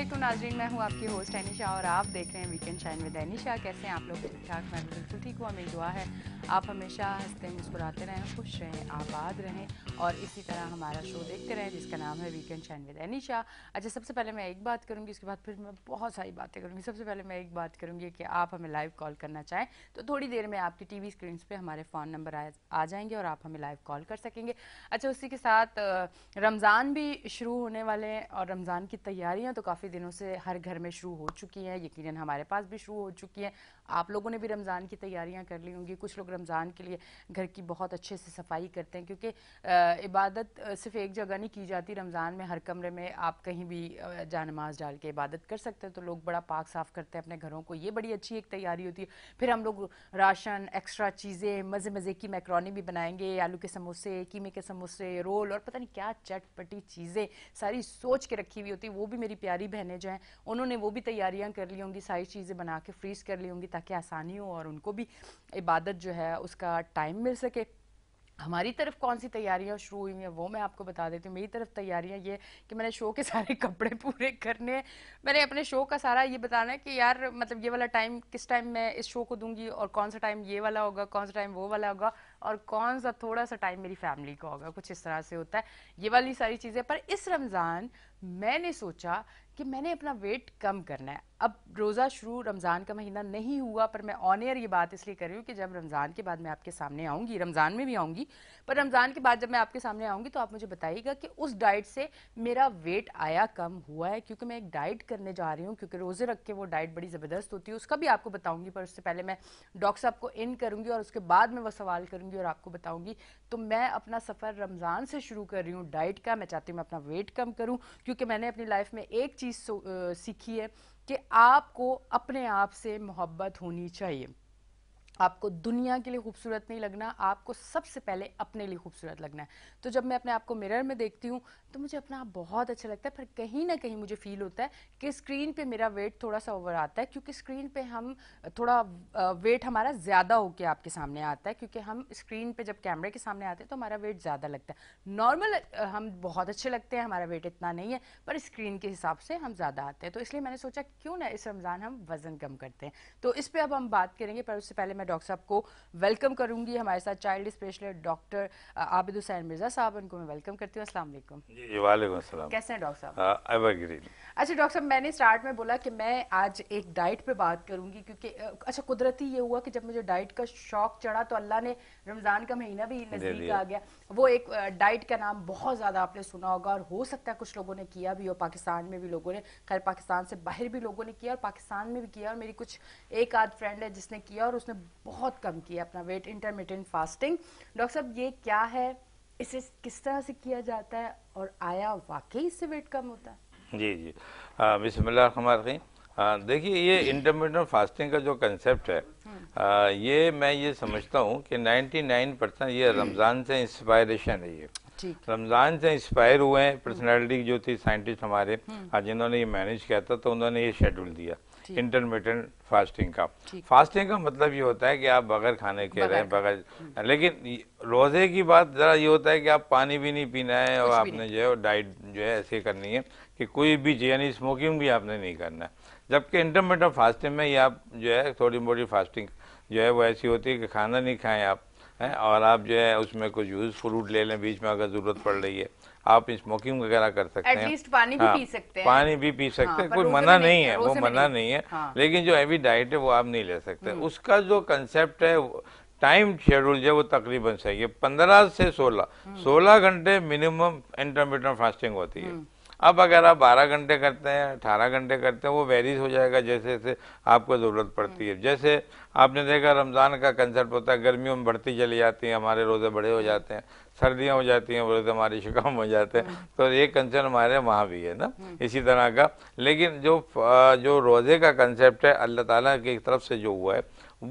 अल्लाम नाजरीन मैं हूँ आपकी होस्ट एनिशा और आप देख रहे हैं वीकेंड शाइन विद एनिशा कैसे हैं आप लोग ठीक ठाक मैं बिल्कुल ठीक हूँ हमें दुआ है आप हमेशा हंसते मुस्कुराते रहें खुश रहें आबाद रहें और इसी तरह हमारा शो देखते रहें जिसका नाम है वीकेंड शाइन विद एनिशा अच्छा सबसे पहले मैं एक बात करूँगी उसके बाद फिर मैं बहुत सारी बातें करूँगी सबसे पहले मैं एक बात करूँगी कि आप हमें लाइव कॉल करना चाहें तो थोड़ी देर में आपकी टी वी स्क्रीन पर हमारे फ़ोन नंबर आ जाएंगे और आप हमें लाइव कॉल कर सकेंगे अच्छा उसी के साथ रमज़ान भी शुरू होने वाले हैं और रमज़ान की तैयारियाँ तो काफ़ी दिनों से हर घर में शुरू हो चुकी हैं यकीनन हमारे पास भी शुरू हो चुकी हैं आप लोगों ने भी रमज़ान की तैयारियां कर ली होंगी कुछ लोग रमज़ान के लिए घर की बहुत अच्छे से सफाई करते हैं क्योंकि इबादत सिर्फ एक जगह नहीं की जाती रमज़ान में हर कमरे में आप कहीं भी जानमाज डाल के इबादत कर सकते हैं तो लोग बड़ा पाक साफ़ करते हैं अपने घरों को ये बड़ी अच्छी एक तैयारी होती है फिर हम लोग राशन एक्स्ट्रा चीज़ें मज़े मज़े की मैक्रोनी भी बनाएंगे आलू के समोसे कीमे के समोसे रोल और पता नहीं क्या चटपटी चीज़ें सारी सोच के रखी हुई होती वो भी मेरी प्यारी बहनें जो हैं उन्होंने वो भी तैयारियाँ कर ली होंगी सारी चीज़ें बना के फ्रीज़ कर ली होंगी ताकि ताकि आसानी हो और उनको भी इबादत जो है उसका टाइम मिल सके हमारी तरफ कौन सी तैयारियां शुरू हुई हैं वो मैं आपको बता देती हूँ मेरी तरफ तैयारियां ये कि मैंने शो के सारे कपड़े पूरे करने हैं मैंने अपने शो का सारा ये बताना है कि यार मतलब ये वाला टाइम किस टाइम मैं इस शो को दूंगी और कौन सा टाइम ये वाला होगा कौन सा टाइम वो वाला होगा और कौन सा थोड़ा सा टाइम मेरी फैमिली का होगा कुछ इस तरह से होता है ये वाली सारी चीज़ें पर इस रमज़ान मैंने सोचा कि मैंने अपना वेट कम करना है अब रोज़ा शुरू रमज़ान का महीना नहीं हुआ पर मैं ऑन एयर ये बात इसलिए कर रही हूँ कि जब रमज़ान के बाद मैं आपके सामने आऊँगी रमज़ान में भी आऊँगी पर रमज़ान के बाद जब मैं आपके सामने आऊँगी तो आप मुझे बताइएगा कि उस डाइट से मेरा वेट आया कम हुआ है क्योंकि मैं एक डाइट करने जा रही हूँ क्योंकि रोज़े रख के वो डाइट बड़ी ज़बरदस्त होती है उसका भी आपको बताऊँगी पर उससे पहले मैं डॉक्टर साहब को इन करूँगी और उसके बाद मैं वह सवाल करूँगी और आपको बताऊँगी तो मैं अपना सफ़र रमज़ान से शुरू कर रही हूँ डाइट का मैं चाहती हूँ मैं अपना वेट कम करूँ क्योंकि मैंने अपनी लाइफ में एक चीज़ सीखी है कि आपको अपने आप से मोहब्बत होनी चाहिए आपको दुनिया के लिए खूबसूरत नहीं लगना आपको सबसे पहले अपने लिए खूबसूरत लगना है तो जब मैं अपने आप को मिरर में देखती हूँ तो मुझे अपना आप बहुत अच्छा लगता है पर कहीं ना कहीं मुझे फील होता है कि स्क्रीन पे मेरा वेट थोड़ा सा ओवर आता है क्योंकि स्क्रीन पे हम थोड़ा वेट हमारा ज़्यादा होकर आपके सामने आता है क्योंकि हम स्क्रीन पर जब कैमरे के सामने आते हैं तो हमारा वेट ज़्यादा लगता है नॉर्मल हम बहुत अच्छे लगते हैं हमारा वेट इतना नहीं है पर स्क्रीन के हिसाब से हम ज़्यादा आते हैं तो इसलिए मैंने सोचा क्यों ना इस रमज़ान हम वज़न कम करते हैं तो इस पर अब हम बात करेंगे पर उससे पहले मैं डॉक्टर साहब को वेलकम करूंगी हमारे साथ child specialist doctor Abid Hussain Mirza sahab उनको मैं वेलकम करती हूँ असलम कैसे हैं डॉक्टर साहब हाँ, अच्छा डॉक्टर साहब मैंने स्टार्ट में बोला कि मैं आज एक डाइट पे बात करूंगी क्योंकि अच्छा कुदरती ये हुआ कि जब मुझे डाइट का शौक चढ़ा तो अल्लाह ने रमज़ान का महीना भी नज़दीक आ गया वो एक डाइट का नाम बहुत ज़्यादा आपने सुना होगा और हो सकता है कुछ लोगों ने किया भी हो पाकिस्तान में भी लोगों ने खैर पाकिस्तान से बाहर भी लोगों ने किया और पाकिस्तान में भी किया और मेरी कुछ एक आध फ्रेंड है जिसने किया और उसने बहुत कम किया अपना वेट इंटरमीडियंट फास्टिंग डॉक्टर साहब ये क्या है इसे किस तरह से किया जाता है और आया वाकई इससे वेट कम होता है जी जी रहीम हाँ, देखिए ये इंटरमीडियट फास्टिंग का जो कंसेप्ट है हाँ। आ, ये मैं ये समझता हूँ कि 99 परसेंट ये हम्म। रमज़ान से इंस्पायरेशन है ये रमज़ान से इंस्पायर हुए हैं पर्सनैलिटी हम्म। जो थी साइंटिस्ट हमारे हम्म। जिन्होंने ये मैनेज किया था तो उन्होंने ये शेड्यूल दिया इंटरमीडियट फास्टिंग का फास्टिंग का मतलब ये होता है कि आप बगैर खाने के रहें बगैर लेकिन रोज़े की बात ज़रा ये होता है कि आप पानी भी नहीं पीना है और आपने जो है डाइट जो है ऐसे करनी है कि कोई भी यानी स्मोकिंग भी आपने नहीं करना है जबकि इंटरमीडियट फास्टिंग में ही आप जो है थोड़ी मोटी फास्टिंग जो है वो ऐसी होती है कि खाना नहीं खाएं आप हैं और आप जो है उसमें कुछ यूज फ्रूट ले लें बीच में अगर जरूरत पड़ रही है आप स्मोकिंग वगैरह कर सकते हैं पानी भी हाँ, पी सकते हैं पानी भी पी सकते हैं हाँ, कोई मना नहीं, है वो मना नहीं, है हाँ। लेकिन जो हैवी डाइट है वो आप नहीं ले सकते हम्म। उसका जो कंसेप्ट है टाइम शेड्यूल जो है वो तकरीबन सही है पंद्रह से सोलह हम्म। सोलह घंटे मिनिमम इंटरमीडियट फास्टिंग होती है हम्म। अब अगर आप 12 घंटे करते हैं 18 घंटे करते हैं वो वेरीज हो जाएगा जैसे जैसे आपको ज़रूरत पड़ती है जैसे आपने देखा रमज़ान का कंसर्ट होता है गर्मियों में बढ़ती चली जाती है हमारे रोज़े बड़े हो जाते हैं सर्दियाँ हो जाती हैं रोज़े हमारे शिकम हो जाते हैं हम्म। तो ये कंसर्ट हमारे वहाँ भी है ना हम्म। इसी तरह का लेकिन जो जो रोज़े का कंसेप्ट है अल्लाह ताली की तरफ से जो हुआ है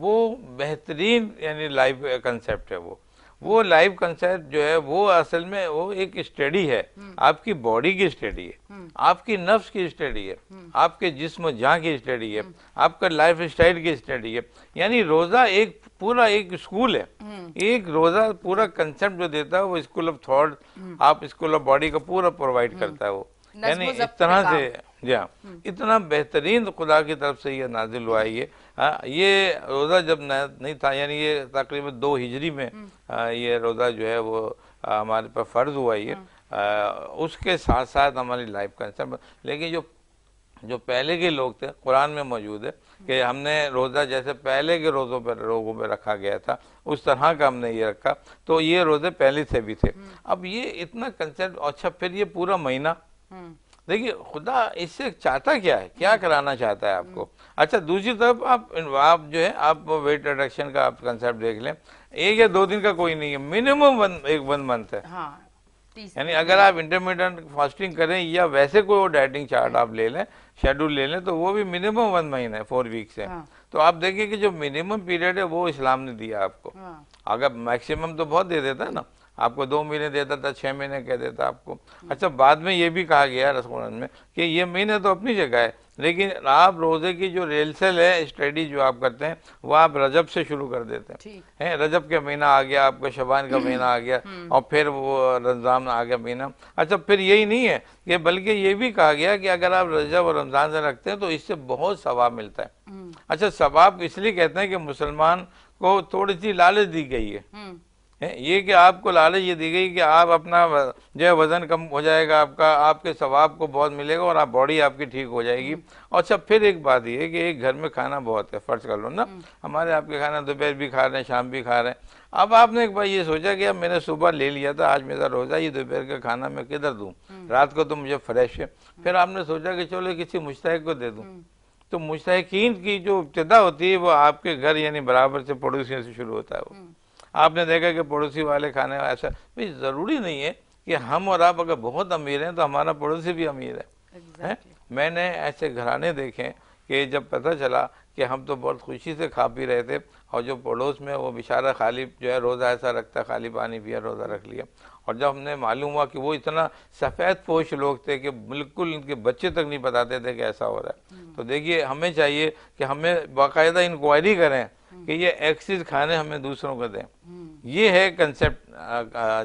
वो बेहतरीन यानी लाइफ कंसेप्ट है वो वो लाइव कंसेप्ट जो है वो असल में वो एक स्टडी है हम्म। आपकी बॉडी की स्टडी है हम्म। आपकी नफ्स की स्टडी है हम्म। आपके जिस्म जहाँ की स्टडी है आपका लाइफ स्टाइल की स्टडी है यानी रोज़ा एक पूरा एक स्कूल है एक रोज़ा पूरा कंसेप्ट जो देता है वो स्कूल ऑफ थॉट आप स्कूल ऑफ बॉडी का पूरा प्रोवाइड करता है वो यानी इस तरह से जी हाँ इतना बेहतरीन तो खुदा की तरफ से ये नाजिल हुआ है ये हाँ ये रोज़ा जब नहीं था यानी ये तकरीबन दो हिजरी में आ, ये रोज़ा जो है वो आ, हमारे पर फ़र्ज़ हुआ ये हाँ। आ, उसके साथ साथ हमारी लाइफ का इंसान लेकिन जो जो पहले के लोग थे कुरान में मौजूद है कि हमने रोज़ा जैसे पहले के रोज़ों पर रोगों पर रखा गया था उस तरह का हमने ये रखा तो ये रोज़े पहले से भी थे हाँ। अब ये इतना कंसेप्ट अच्छा फिर ये पूरा महीना हाँ। देखिए खुदा इससे चाहता क्या है क्या हम्म। कराना चाहता है आपको हम्म। अच्छा दूसरी तरफ आप आप जो है आप वेट रिडक्शन का आप कंसेप्ट देख लें एक या दो दिन का कोई नहीं है मिनिमम वन, एक वन मंथ है हाँ, यानी अगर आप इंटरमीडियंट फास्टिंग करें या वैसे कोई डाइटिंग चार्ट आप ले लें शेड्यूल ले लें तो वो भी मिनिमम वन महीना है फोर वीक्स है हाँ। तो आप देखिए कि जो मिनिमम पीरियड है वो इस्लाम ने दिया आपको हाँ। अगर मैक्सिमम तो बहुत दे देता है ना आपको दो महीने देता था छः महीने कह देता आपको अच्छा बाद में ये भी कहा गया रसकुरान में कि ये महीने तो अपनी जगह है लेकिन आप रोज़े की जो रेलसेल है स्टडी जो आप करते हैं वो आप रजब से शुरू कर देते हैं हैं रजब के महीना आ गया आपका शबान का महीना आ गया हम्म। और फिर वो रमज़ान आ गया महीना अच्छा फिर यही नहीं है कि बल्कि ये भी कहा गया कि अगर आप रजब और रमज़ान से रखते हैं तो इससे बहुत सवाब मिलता है हम्म। अच्छा सवाब इसलिए कहते हैं कि मुसलमान को थोड़ी सी लालच दी गई है हम्म। ये कि आपको लालच ये दी गई कि आप अपना जो है वज़न कम हो जाएगा आपका आपके सवाब को बहुत मिलेगा और आप बॉडी आपकी ठीक हो जाएगी हम्म। और अच्छा फिर एक बात ये कि एक घर में खाना बहुत है फ़र्ज कर लो ना हम्म। हमारे आपके खाना दोपहर भी खा रहे हैं शाम भी खा रहे हैं अब आपने एक बार ये सोचा कि अब मैंने सुबह ले लिया था आज मेरा रोज़ा ये दोपहर का खाना मैं किधर दूँ हम्म। रात को तो मुझे फ्रेश है फिर आपने सोचा कि चलो किसी मुश्तक को दे दूँ तो मुश्तकिन की जो इब्तदा होती है वो आपके घर यानी बराबर से पड़ोसियों से शुरू होता है वो आपने देखा कि पड़ोसी वाले खाने ऐसा भाई ज़रूरी नहीं है कि हम और आप अगर बहुत अमीर हैं तो हमारा पड़ोसी भी अमीर है, exactly. मैंने ऐसे घराने देखे कि जब पता चला कि हम तो बहुत खुशी से खा पी रहे थे और जो पड़ोस में वो बेचारा खाली जो है रोज़ा ऐसा रखता खाली पानी पिया रोज़ा रख लिया और जब हमने मालूम हुआ कि वो इतना सफ़ेद पोश लोग थे कि बिल्कुल इनके बच्चे तक नहीं बताते थे कि ऐसा हो रहा है हम्म। तो देखिए हमें चाहिए कि हमें बाकायदा इंक्वायरी करें हम्म। कि ये एक्सिस खाने हमें दूसरों को दें हम्म। ये है कंसेप्ट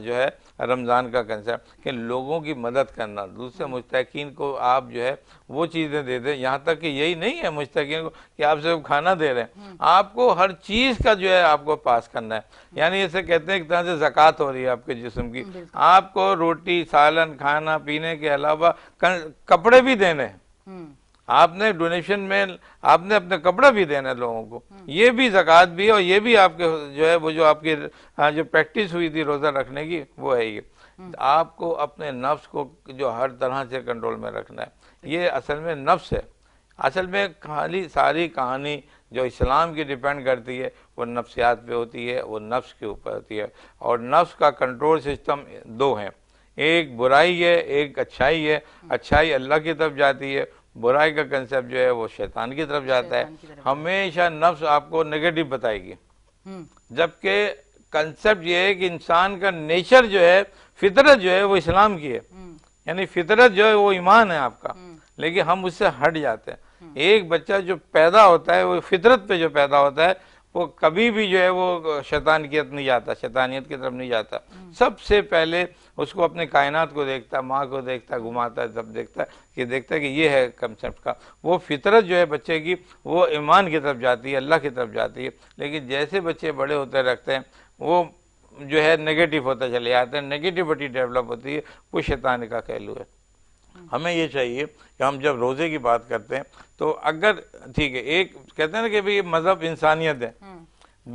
जो है रमज़ान का कंसेप्ट कि लोगों की मदद करना दूसरे हम्म। मुश्तकिन को आप जो है वो चीज़ें दे दें यहाँ तक कि यही नहीं है मुश्तकिन को कि आप सिर्फ खाना दे रहे हैं आपको हर चीज़ का जो है आपको पास करना है यानी इसे कहते हैं एक तरह से ज़क़़त हो रही है आपके जिसम की आपको रोटी सालन खाना पीने के अलावा कपड़े भी देने हैं आपने डोनेशन में आपने अपने कपड़ा भी देना है लोगों को ये भी जक़ात भी है और ये भी आपके जो है वो जो आपकी हाँ, जो प्रैक्टिस हुई थी रोज़ा रखने की वो है ये आपको अपने नफ्स को जो हर तरह से कंट्रोल में रखना है ये असल में नफ्स है असल में खाली सारी कहानी जो इस्लाम की डिपेंड करती है वो नफ्सियात पे होती है वो नफ्स के ऊपर होती है और नफ्स का कंट्रोल सिस्टम दो हैं एक बुराई है एक अच्छाई है अच्छाई अल्लाह की तरफ जाती है बुराई का कंसेप्ट जो है वो शैतान की तरफ जाता है हमेशा नफ्स आपको नेगेटिव बताएगी हम्म। जबकि कंसेप्ट ये है कि इंसान का नेचर जो है फितरत जो है वो इस्लाम की है हम्म। यानी फितरत जो है वो ईमान है आपका हम्म। लेकिन हम उससे हट जाते हैं एक बच्चा जो पैदा होता है वो फितरत पे जो पैदा होता है वो कभी भी जो है वो तरफ नहीं जाता शैतानियत की तरफ नहीं जाता सबसे पहले उसको अपने कायनात को देखता माँ को देखता घुमाता सब देखता कि देखता कि ये है कंसेप्ट का वो फितरत जो है बच्चे की वो ईमान की तरफ जाती है अल्लाह की तरफ जाती है लेकिन जैसे बच्चे बड़े होते रखते हैं वो जो है नेगेटिव होता चले जाते हैं नेगेटिविटी डेवलप होती है वो शैतान का कहलू है हमें ये चाहिए कि हम जब रोज़े की बात करते हैं तो अगर ठीक है एक कहते हैं ना कि भाई मज़हब इंसानियत है हम्म।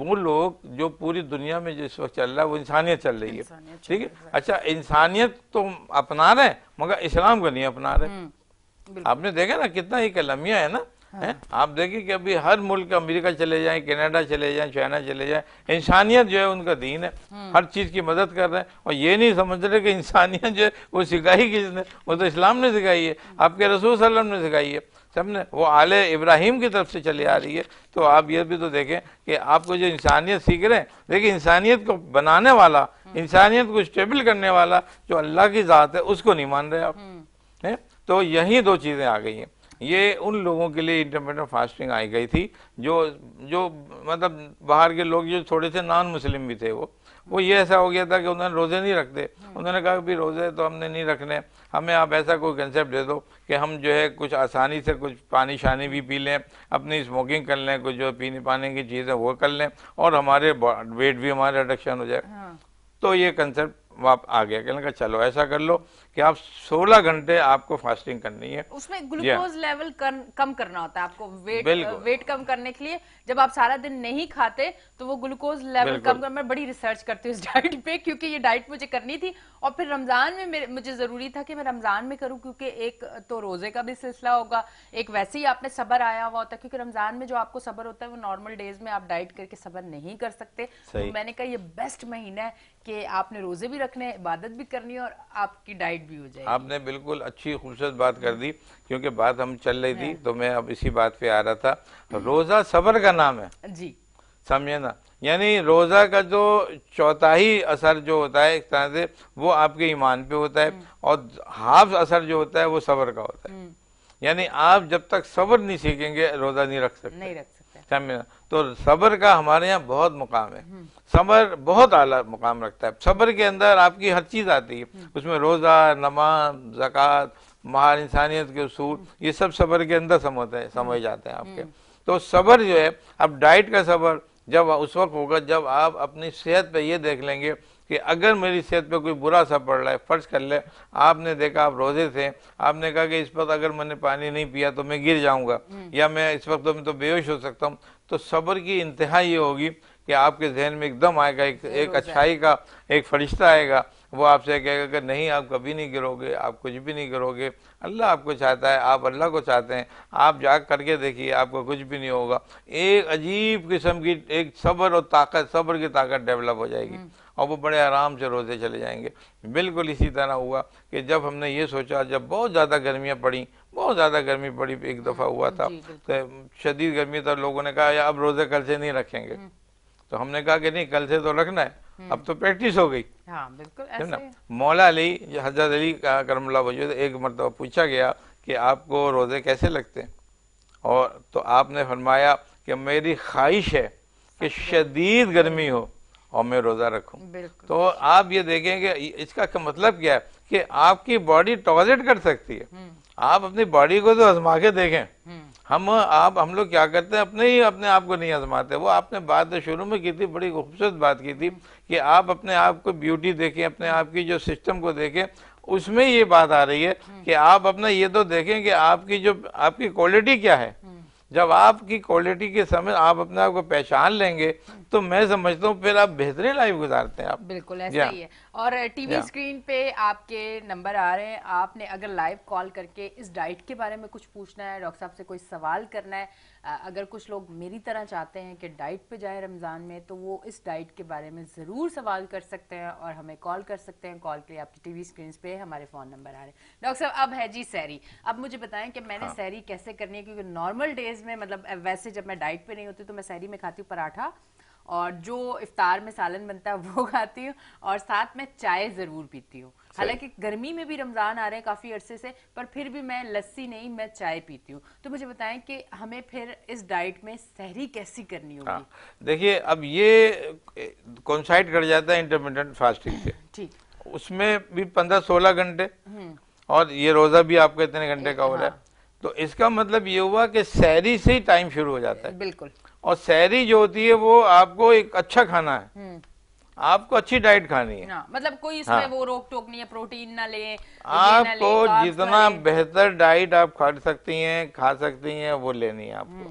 वो लोग जो पूरी दुनिया में जिस वक्त चल रहा है वो इंसानियत चल रही है ठीक है अच्छा इंसानियत तो अपना रहे हैं मगर इस्लाम को नहीं अपना रहे हम्म, आपने देखा ना कितना ही कलमिया है ना हाँ। आप देखिए कि अभी हर मुल्क अमेरिका चले जाएं कनाडा चले जाएं चाइना चले जाएं इंसानियत जो है उनका दीन है हम्म। हर चीज़ की मदद कर रहे हैं और ये नहीं समझ रहे कि इंसानियत जो है वो सिखाई किसने वो तो इस्लाम ने सिखाई है आपके रसूल सल्लम ने सिखाई है सबने वो आले इब्राहिम की तरफ से चली आ रही है तो आप ये भी तो देखें कि आपको जो इंसानियत सीख रहे हैं देखिए इंसानियत को बनाने वाला हम्म। इंसानियत को स्टेबल करने वाला जो अल्लाह की ज़ात है उसको नहीं मान रहे आप हम्म। है तो यही दो चीज़ें आ गई हैं ये उन लोगों के लिए इंटरमीडियट फास्टिंग आई गई थी जो जो मतलब बाहर के लोग जो थोड़े से नॉन मुस्लिम भी थे वो वो ये ऐसा हो गया था कि उन्होंने रोज़े नहीं रखते उन्होंने कहा कि रोज़े तो हमने नहीं रखने हमें आप ऐसा कोई कंसेप्ट दे दो कि हम जो है कुछ आसानी से कुछ पानी शानी भी पी लें अपनी स्मोकिंग कर लें कुछ जो पीने पाने की चीज़ें वो कर लें और हमारे वेट भी हमारे रिडक्शन हो जाए हाँ। तो ये कंसेप्ट वाप आ गया कहने का चलो ऐसा कर लो कि आप 16 घंटे आपको फास्टिंग करनी है उसमें ग्लूकोज लेवल कर, कम करना होता है आपको वेट वेट uh, कम करने के लिए जब आप सारा दिन नहीं खाते तो वो ग्लूकोज लेवल कम कर मैं बड़ी रिसर्च करती हूँ इस डाइट पे क्योंकि ये डाइट मुझे करनी थी और फिर रमजान में मेरे, मुझे जरूरी था कि मैं रमजान में करूँ क्योंकि एक तो रोजे का भी सिलसिला होगा एक वैसे ही आपने सबर आया हुआ होता है क्योंकि रमजान में जो आपको सबर होता है वो नॉर्मल डेज में आप डाइट करके सबर नहीं कर सकते तो मैंने कहा ये बेस्ट महीना है कि आपने रोजे भी रखने इबादत भी करनी है और आपकी डाइट भी हो जाएगी आपने बिल्कुल अच्छी खूबसूरत बात कर दी क्योंकि बात हम चल रही थी हाँ। तो मैं अब इसी बात पे आ रहा था रोज़ा सबर का नाम है जी समझे ना यानी रोज़ा का जो चौथाही असर जो होता है एक तरह से वो आपके ईमान पे होता है हम्म। और हाफ असर जो होता है वो सबर का होता है हम्म। यानी आप जब तक सबर नहीं सीखेंगे रोज़ा नहीं रख सकते नहीं रख सकते समझे ना तो सब्र का हमारे यहाँ बहुत मुकाम है हम्म। सब्र बहुत आला मुकाम रखता है सब्र के अंदर आपकी हर चीज़ आती है हम्म। उसमें रोज़ा नमाज जक़ात महान इंसानियत के असूल हम्म। ये सब सब्र के अंदर समझते हैं समझ जाते हैं आपके तो सब्र जो है अब डाइट का सब्र जब उस वक्त होगा जब आप अपनी सेहत पे ये देख लेंगे कि अगर मेरी सेहत पे कोई बुरा असर पड़ रहा है फर्ज कर ले आपने देखा आप रोजे थे आपने कहा कि इस वक्त अगर मैंने पानी नहीं पिया तो मैं गिर जाऊंगा या मैं इस वक्त तो मैं तो बेहोश हो सकता हूँ तो सब्र की इंतहा ये होगी कि आपके जहन में एकदम आएगा एक, एक अच्छाई का एक फरिश्ता आएगा वो आपसे कहेगा कि नहीं आप कभी नहीं गिरोगे आप कुछ भी नहीं करोगे अल्लाह आपको चाहता है आप अल्लाह को चाहते हैं आप जा करके देखिए आपको कुछ भी नहीं होगा एक अजीब किस्म की एक सब्र और ताकत सब्र की ताकत डेवलप हो जाएगी हम्म। और वो बड़े आराम से रोते चले जाएंगे बिल्कुल इसी तरह हुआ कि जब हमने ये सोचा जब बहुत ज़्यादा गर्मियाँ पड़ी बहुत ज़्यादा गर्मी पड़ी एक दफ़ा हुआ था तो शदीद गर्मी था तो लोगों ने कहा अब रोज़े कल से नहीं रखेंगे हम्म। तो हमने कहा कि नहीं कल से तो रखना है हम्म। अब तो प्रैक्टिस हो गई हाँ, बिल्कुल ऐसे ना मौला अली हजरत अली करमला वजूद एक मरतबा पूछा गया कि आपको रोज़े कैसे लगते हैं और तो आपने फरमाया कि मेरी ख्वाहिश है कि शदीद गर्मी हो और मैं रोज़ा रखूँ तो आप ये देखें कि इसका मतलब क्या है कि आपकी बॉडी टॉयलेट कर सकती है हम्म। आप अपनी बॉडी को तो आजमा के देखें हम्म। हम आप हम लोग क्या करते हैं अपने ही अपने आप को नहीं आजमाते वो आपने बात शुरू में की थी बड़ी खूबसूरत बात की थी कि आप अपने आप को ब्यूटी देखें अपने आप की जो सिस्टम को देखें उसमें ये बात आ रही है हम्म। कि आप अपना ये तो देखें कि आपकी जो आपकी क्वालिटी क्या है जब आपकी क्वालिटी के समय आप अपने आप को पहचान लेंगे तो मैं समझता हूँ फिर आप बेहतरीन लाइफ गुजारते हैं आप बिल्कुल ऐसा ही है और टीवी स्क्रीन पे आपके नंबर आ रहे हैं आपने अगर लाइव कॉल करके इस डाइट के बारे में कुछ पूछना है डॉक्टर साहब से कोई सवाल करना है अगर कुछ लोग मेरी तरह चाहते हैं कि डाइट पे जाए रमज़ान में तो वो इस डाइट के बारे में ज़रूर सवाल कर सकते हैं और हमें कॉल कर सकते हैं कॉल के लिए आपकी टीवी स्क्रीन पे हमारे फ़ोन नंबर आ रहे हैं डॉक्टर साहब अब है जी सैरी अब मुझे बताएं कि मैंने हाँ। सैरी कैसे करनी है क्योंकि नॉर्मल डेज में मतलब वैसे जब मैं डाइट पर नहीं होती तो मैं सैरी में खाती हूँ पराठा और जो इफ्तार में सालन बनता है वो खाती हूँ और साथ में चाय ज़रूर पीती हूँ हालांकि गर्मी में भी रमजान आ रहे हैं काफी अरसे से पर फिर भी मैं लस्सी नहीं मैं चाय पीती हूँ तो मुझे बताएं कि हमें फिर इस डाइट में सहरी कैसी करनी होगी हाँ, देखिए अब ये कॉन्साइड कर जाता है इंटरमीडियंट फास्टिंग से ठीक उसमें भी पंद्रह सोलह घंटे हम्म। और ये रोजा भी आपका इतने घंटे का हो रहा है हाँ। तो इसका मतलब ये हुआ कि सैरी से ही टाइम शुरू हो जाता है बिल्कुल और सैरी जो होती है वो आपको एक अच्छा खाना है हम्म। आपको अच्छी डाइट खानी है ना, मतलब कोई इसमें हाँ। वो रोक टोक नहीं है प्रोटीन ना ले आपको ले, जितना बेहतर डाइट आप खा सकती हैं खा सकती हैं वो लेनी है आपको हम्म,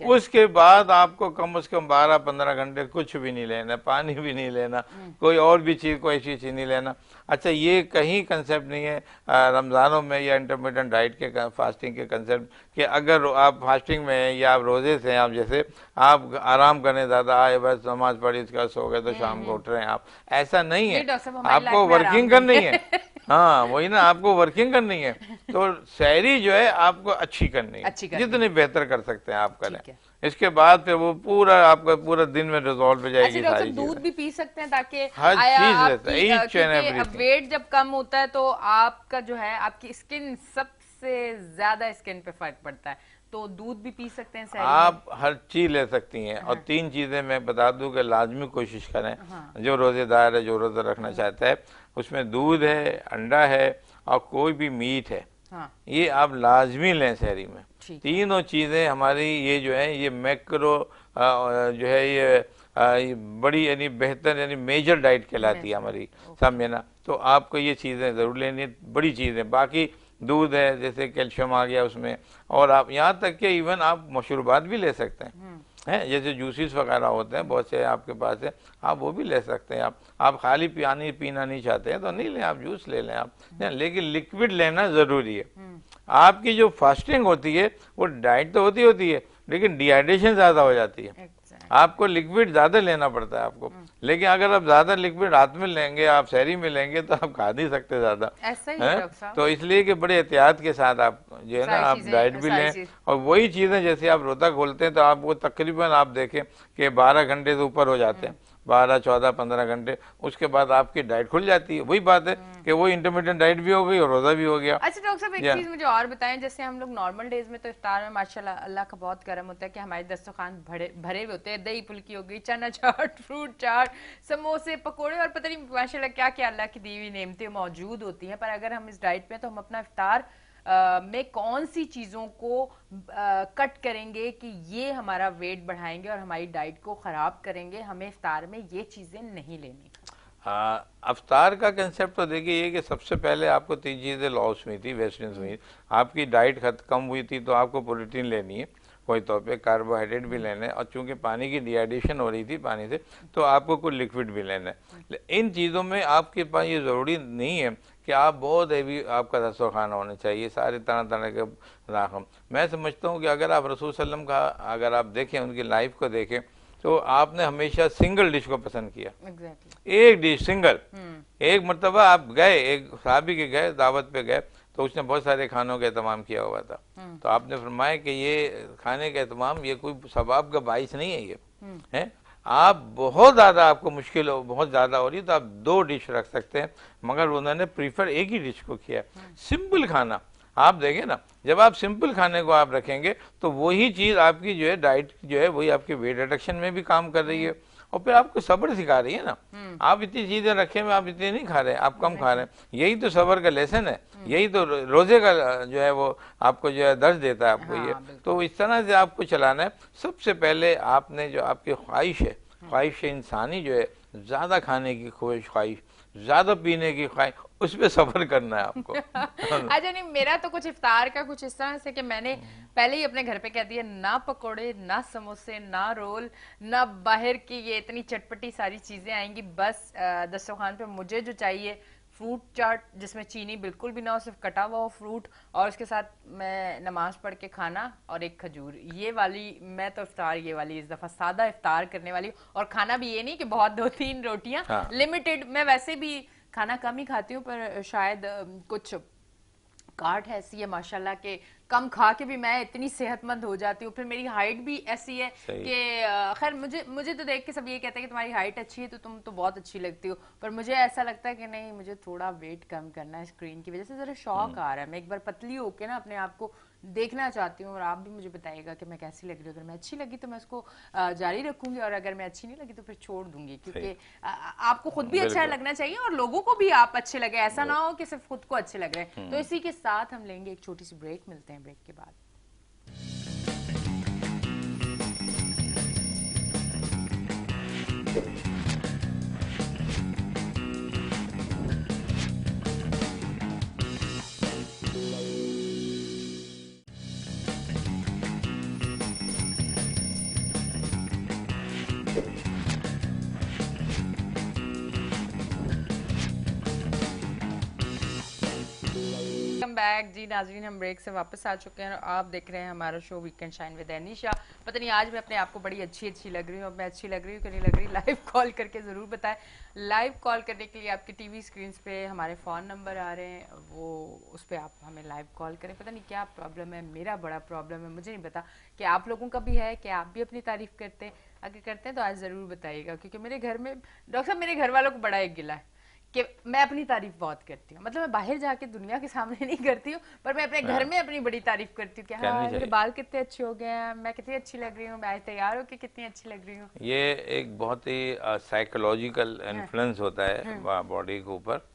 है। उसके बाद आपको कम से कम 12-15 घंटे कुछ भी नहीं लेना पानी भी नहीं लेना हम्म। कोई और भी चीज कोई ऐसी चीज नहीं लेना अच्छा ये कहीं कंसेप्ट नहीं है रमज़ानों में या इंटरमीडियट डाइट के फास्टिंग के कंसेप्ट कि अगर आप फास्टिंग में हैं या आप रोज़े से हैं आप जैसे आप आराम करें ज़्यादा आए बस नमाज पढ़ी इसका सो गए तो हम्म, शाम को हम्म। उठ रहे हैं आप ऐसा नहीं है आपको वर्किंग करनी है हाँ वही ना आपको वर्किंग करनी है तो शहरी जो है आपको अच्छी करनी है जितनी बेहतर कर सकते हैं आप करें इसके बाद फिर वो पूरा आपका पूरा दिन में रिजॉल्व हो जाएगी अच्छा दूध भी पी सकते हैं ताकि हर चीज लेते हैं वेट जब कम होता है तो आपका जो है आपकी स्किन सबसे ज्यादा स्किन पे फर्क पड़ता है तो दूध भी पी सकते हैं आप हर चीज ले सकती हैं और हाँ। तीन चीजें मैं बता दूं कि लाजमी कोशिश करें हाँ। जो रोजेदार है जो रोजा रखना हाँ। चाहता है उसमें दूध है अंडा है और कोई भी मीट है हाँ। ये आप लाजमी लें शहरी में तीनों चीज़ें हमारी ये जो है ये मैक्रो जो है ये, बड़ी यानी बेहतर यानी मेजर डाइट कहलाती है हमारी समझे ना तो आपको ये चीज़ें ज़रूर लेनी बड़ी चीज़ें बाकी दूध है जैसे कैल्शियम आ गया उसमें और आप यहाँ तक के इवन आप मशरूबात भी ले सकते हैं हम्म। है जैसे जूसेस वगैरह होते हैं बहुत से आपके पास है आप वो भी ले सकते हैं आप आप खाली पानी पीना नहीं चाहते हैं तो नहीं लें आप जूस ले लें आप हम्म। लेकिन लिक्विड लेना ज़रूरी है हम्म। आपकी जो फास्टिंग होती है वो डाइट तो होती होती है लेकिन डिहाइड्रेशन ज़्यादा हो जाती है आपको लिक्विड ज़्यादा लेना पड़ता है आपको हम्म। लेकिन अगर आप ज़्यादा लिक्विड हाथ में लेंगे आप शहरी में लेंगे तो आप खा नहीं सकते ज़्यादा है तो इसलिए कि बड़े एहतियात के साथ आप जो है ना आप डाइट भी लें और वही चीज़ें जैसे आप रोता खोलते हैं तो आप वो तकरीबन आप देखें कि बारह घंटे से ऊपर हो जाते हैं बारह चौदह पंद्रह घंटे उसके बाद आपकी डाइट खुल जाती है वही बात है हम्म। कि वो इंटरमीडियट डाइट भी हो गई और रोजा भी हो गया अच्छा डॉक्टर साहब एक चीज मुझे और बताएं जैसे हम लोग नॉर्मल डेज में तो इफ्तार में माशाल्लाह अल्लाह का बहुत गर्म होता है कि हमारे दस्तखान भरे भरे हुए होते हैं दही फुल्की हो गई चना चाट फ्रूट चाट समोसे पकौड़े और पता नहीं माशाला क्या क्या अल्लाह की दीवी नेमतें मौजूद होती है पर अगर हम इस डाइट में तो हम अपना इफ्तार आ, में कौन सी चीज़ों को आ, कट करेंगे कि ये हमारा वेट बढ़ाएंगे और हमारी डाइट को ख़राब करेंगे हमें इफ्तार में ये चीज़ें नहीं लेनी हाँ का कंसेप्ट तो देखिए ये कि सबसे पहले आपको तीन चीज़ें लॉस हुई थी वेस्टर्न हुई आपकी डाइट कम हुई थी तो आपको प्रोटीन लेनी है कोई तौर पे कार्बोहाइड्रेट भी हम्म। लेना है और चूंकि पानी की डिहाइड्रेशन हो रही थी पानी से तो आपको कुछ लिक्विड भी लेना है हम्म। इन चीज़ों में आपके पास ये ज़रूरी नहीं है कि आप बहुत हैवी आपका रसो खाना होना चाहिए सारे तरह तरह के राखम मैं समझता हूँ कि अगर आप रसूल सल्लम का अगर आप देखें उनकी लाइफ को देखें तो आपने हमेशा सिंगल डिश को पसंद किया exactly. एक डिश सिंगल हम्म। एक मरतबा आप गए एक साबी के गए दावत पे गए तो उसने बहुत सारे खानों का अहतमाम किया हुआ था हम्म। तो आपने फरमाया कि ये खाने का अहतमाम ये कोई सबाब का बाइस नहीं है ये हम्म। है आप बहुत ज़्यादा आपको मुश्किल हो बहुत ज़्यादा हो रही है तो आप दो डिश रख सकते हैं मगर उन्होंने प्रीफर एक ही डिश को किया सिंपल खाना आप देखें ना जब आप सिंपल खाने को आप रखेंगे तो वही चीज़ आपकी जो है डाइट जो है वही आपके वेट रिडक्शन में भी काम कर रही है और फिर आपको सब्र सिखा रही है ना हम्म। आप इतनी चीजें रखे हुए आप इतनी नहीं खा रहे आप कम खा रहे हैं यही तो सबर का लेसन है हम्म। यही तो रोजे का जो है वो आपको जो है दर्ज देता है आपको हाँ, ये तो इस तरह से आपको चलाना है सबसे पहले आपने जो आपकी ख्वाहिश है ख्वाहिश इंसानी जो है ज़्यादा खाने की ख्वाहिश ख्वाहिश ज्यादा पीने की ख्वाहिश उस पर सफर करना है आपको अच्छा नहीं मेरा तो कुछ इफ्तार का कुछ इस तरह से कि मैंने पहले ही अपने घर पे कह दिया ना पकोड़े ना समोसे ना रोल ना बाहर की ये इतनी चटपटी सारी चीजें आएंगी बस दस्तरखान पे मुझे जो चाहिए फ्रूट चाट जिसमें चीनी बिल्कुल भी ना हो सिर्फ कटा हुआ हो फ्रूट और उसके साथ मैं नमाज पढ़ के खाना और एक खजूर ये वाली मैं तो इफ्तार ये वाली इस दफ़ा सादा इफ्तार करने वाली और खाना भी ये नहीं कि बहुत दो तीन रोटियां हाँ। लिमिटेड मैं वैसे भी खाना कम ही खाती हूँ पर शायद कुछ काट ऐसी है माशाल्लाह के कम खा के भी मैं इतनी सेहतमंद हो जाती हूँ फिर मेरी हाइट भी ऐसी है कि खैर मुझे मुझे तो देख के सब ये कहते हैं कि तुम्हारी हाइट अच्छी है तो तुम तो बहुत अच्छी लगती हो पर मुझे ऐसा लगता है कि नहीं मुझे थोड़ा वेट कम करना है स्क्रीन की वजह से जरा शौक हम्म। आ रहा है मैं एक बार पतली होके ना अपने आप को देखना चाहती हूँ और आप भी मुझे बताइएगा कि मैं कैसी लग रही हूँ अगर मैं अच्छी लगी तो मैं उसको जारी रखूंगी और अगर मैं अच्छी नहीं लगी तो फिर छोड़ दूंगी क्योंकि आपको खुद भी अच्छा लगना चाहिए और लोगों को भी आप अच्छे लगे ऐसा ना हो कि सिर्फ खुद को अच्छे लग रहे हैं तो हम्म। इसी के साथ हम लेंगे एक छोटी सी ब्रेक मिलते हैं ब्रेक के बाद Thank you. जी नाजरीन हम ब्रेक से वापस आ चुके हैं और आप देख रहे हैं हमारा show weekend shine with Anisha पता नहीं आज मैं अपने आप को बड़ी अच्छी अच्छी लग रही हूँ अब मैं अच्छी लग रही हूँ कि नहीं लग रही लाइव कॉल करके ज़रूर बताएं लाइव कॉल करने के लिए आपकी टीवी स्क्रीन पे हमारे फ़ोन नंबर आ रहे हैं वो उस पर आप हमें लाइव कॉल करें पता नहीं क्या प्रॉब्लम है मेरा बड़ा प्रॉब्लम है मुझे नहीं पता कि आप लोगों का भी है कि आप भी अपनी तारीफ़ करते हैं अगर करते हैं तो आज ज़रूर बताइएगा क्योंकि मेरे घर में डॉक्टर साहब मेरे घर वालों को बड़ा एक गिला है कि मैं अपनी तारीफ बहुत करती हूँ मतलब मैं बाहर जाके दुनिया के सामने नहीं करती हूँ पर मैं अपने हाँ। घर में अपनी बड़ी तारीफ करती हूँ कि हाँ मेरे बाल कितने अच्छे हो गए हैं मैं कितनी अच्छी लग रही हूँ मैं आज तैयार होकर कितनी अच्छी लग रही हूँ ये एक बहुत ही साइकोलॉजिकल हाँ। इन्फ्लुएंस होता है हाँ। बॉडी के ऊपर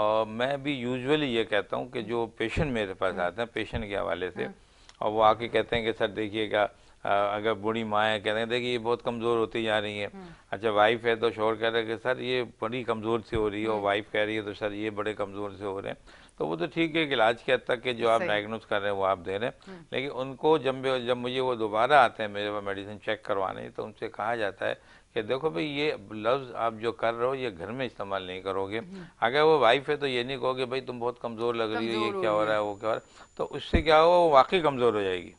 और मैं भी यूजली ये कहता हूँ कि जो पेशेंट मेरे पास आते हैं पेशेंट के हवाले से और वो आके कहते हैं कि सर देखिएगा अगर बूढ़ी माँ है कह रहे हैं देखिए ये बहुत कमज़ोर होती जा रही है हम्म। अच्छा वाइफ है तो शोर कह रहे हैं कि सर ये बड़ी कमज़ोर से हो रही है और वाइफ हम्म। कह रही है तो सर ये बड़े कमज़ोर से हो रहे हैं तो वो तो ठीक है कि इलाज के हद तक के जो आप डायग्नोज कर रहे हैं वो आप दे रहे हैं हम्म। लेकिन उनको जब जब मुझे वो दोबारा आते हैं मेरे मेडिसिन चेक करवाने तो उनसे कहा जाता है कि देखो भाई ये लफ्ज़ आप जो कर रहे हो ये घर में इस्तेमाल नहीं करोगे अगर वो वाइफ है तो ये नहीं कहोगे भाई तुम बहुत कमज़ोर लग रही हो ये क्या हो रहा है वो क्या हो रहा है तो उससे क्या होगा वो वाकई कमज़ोर हो जाएगी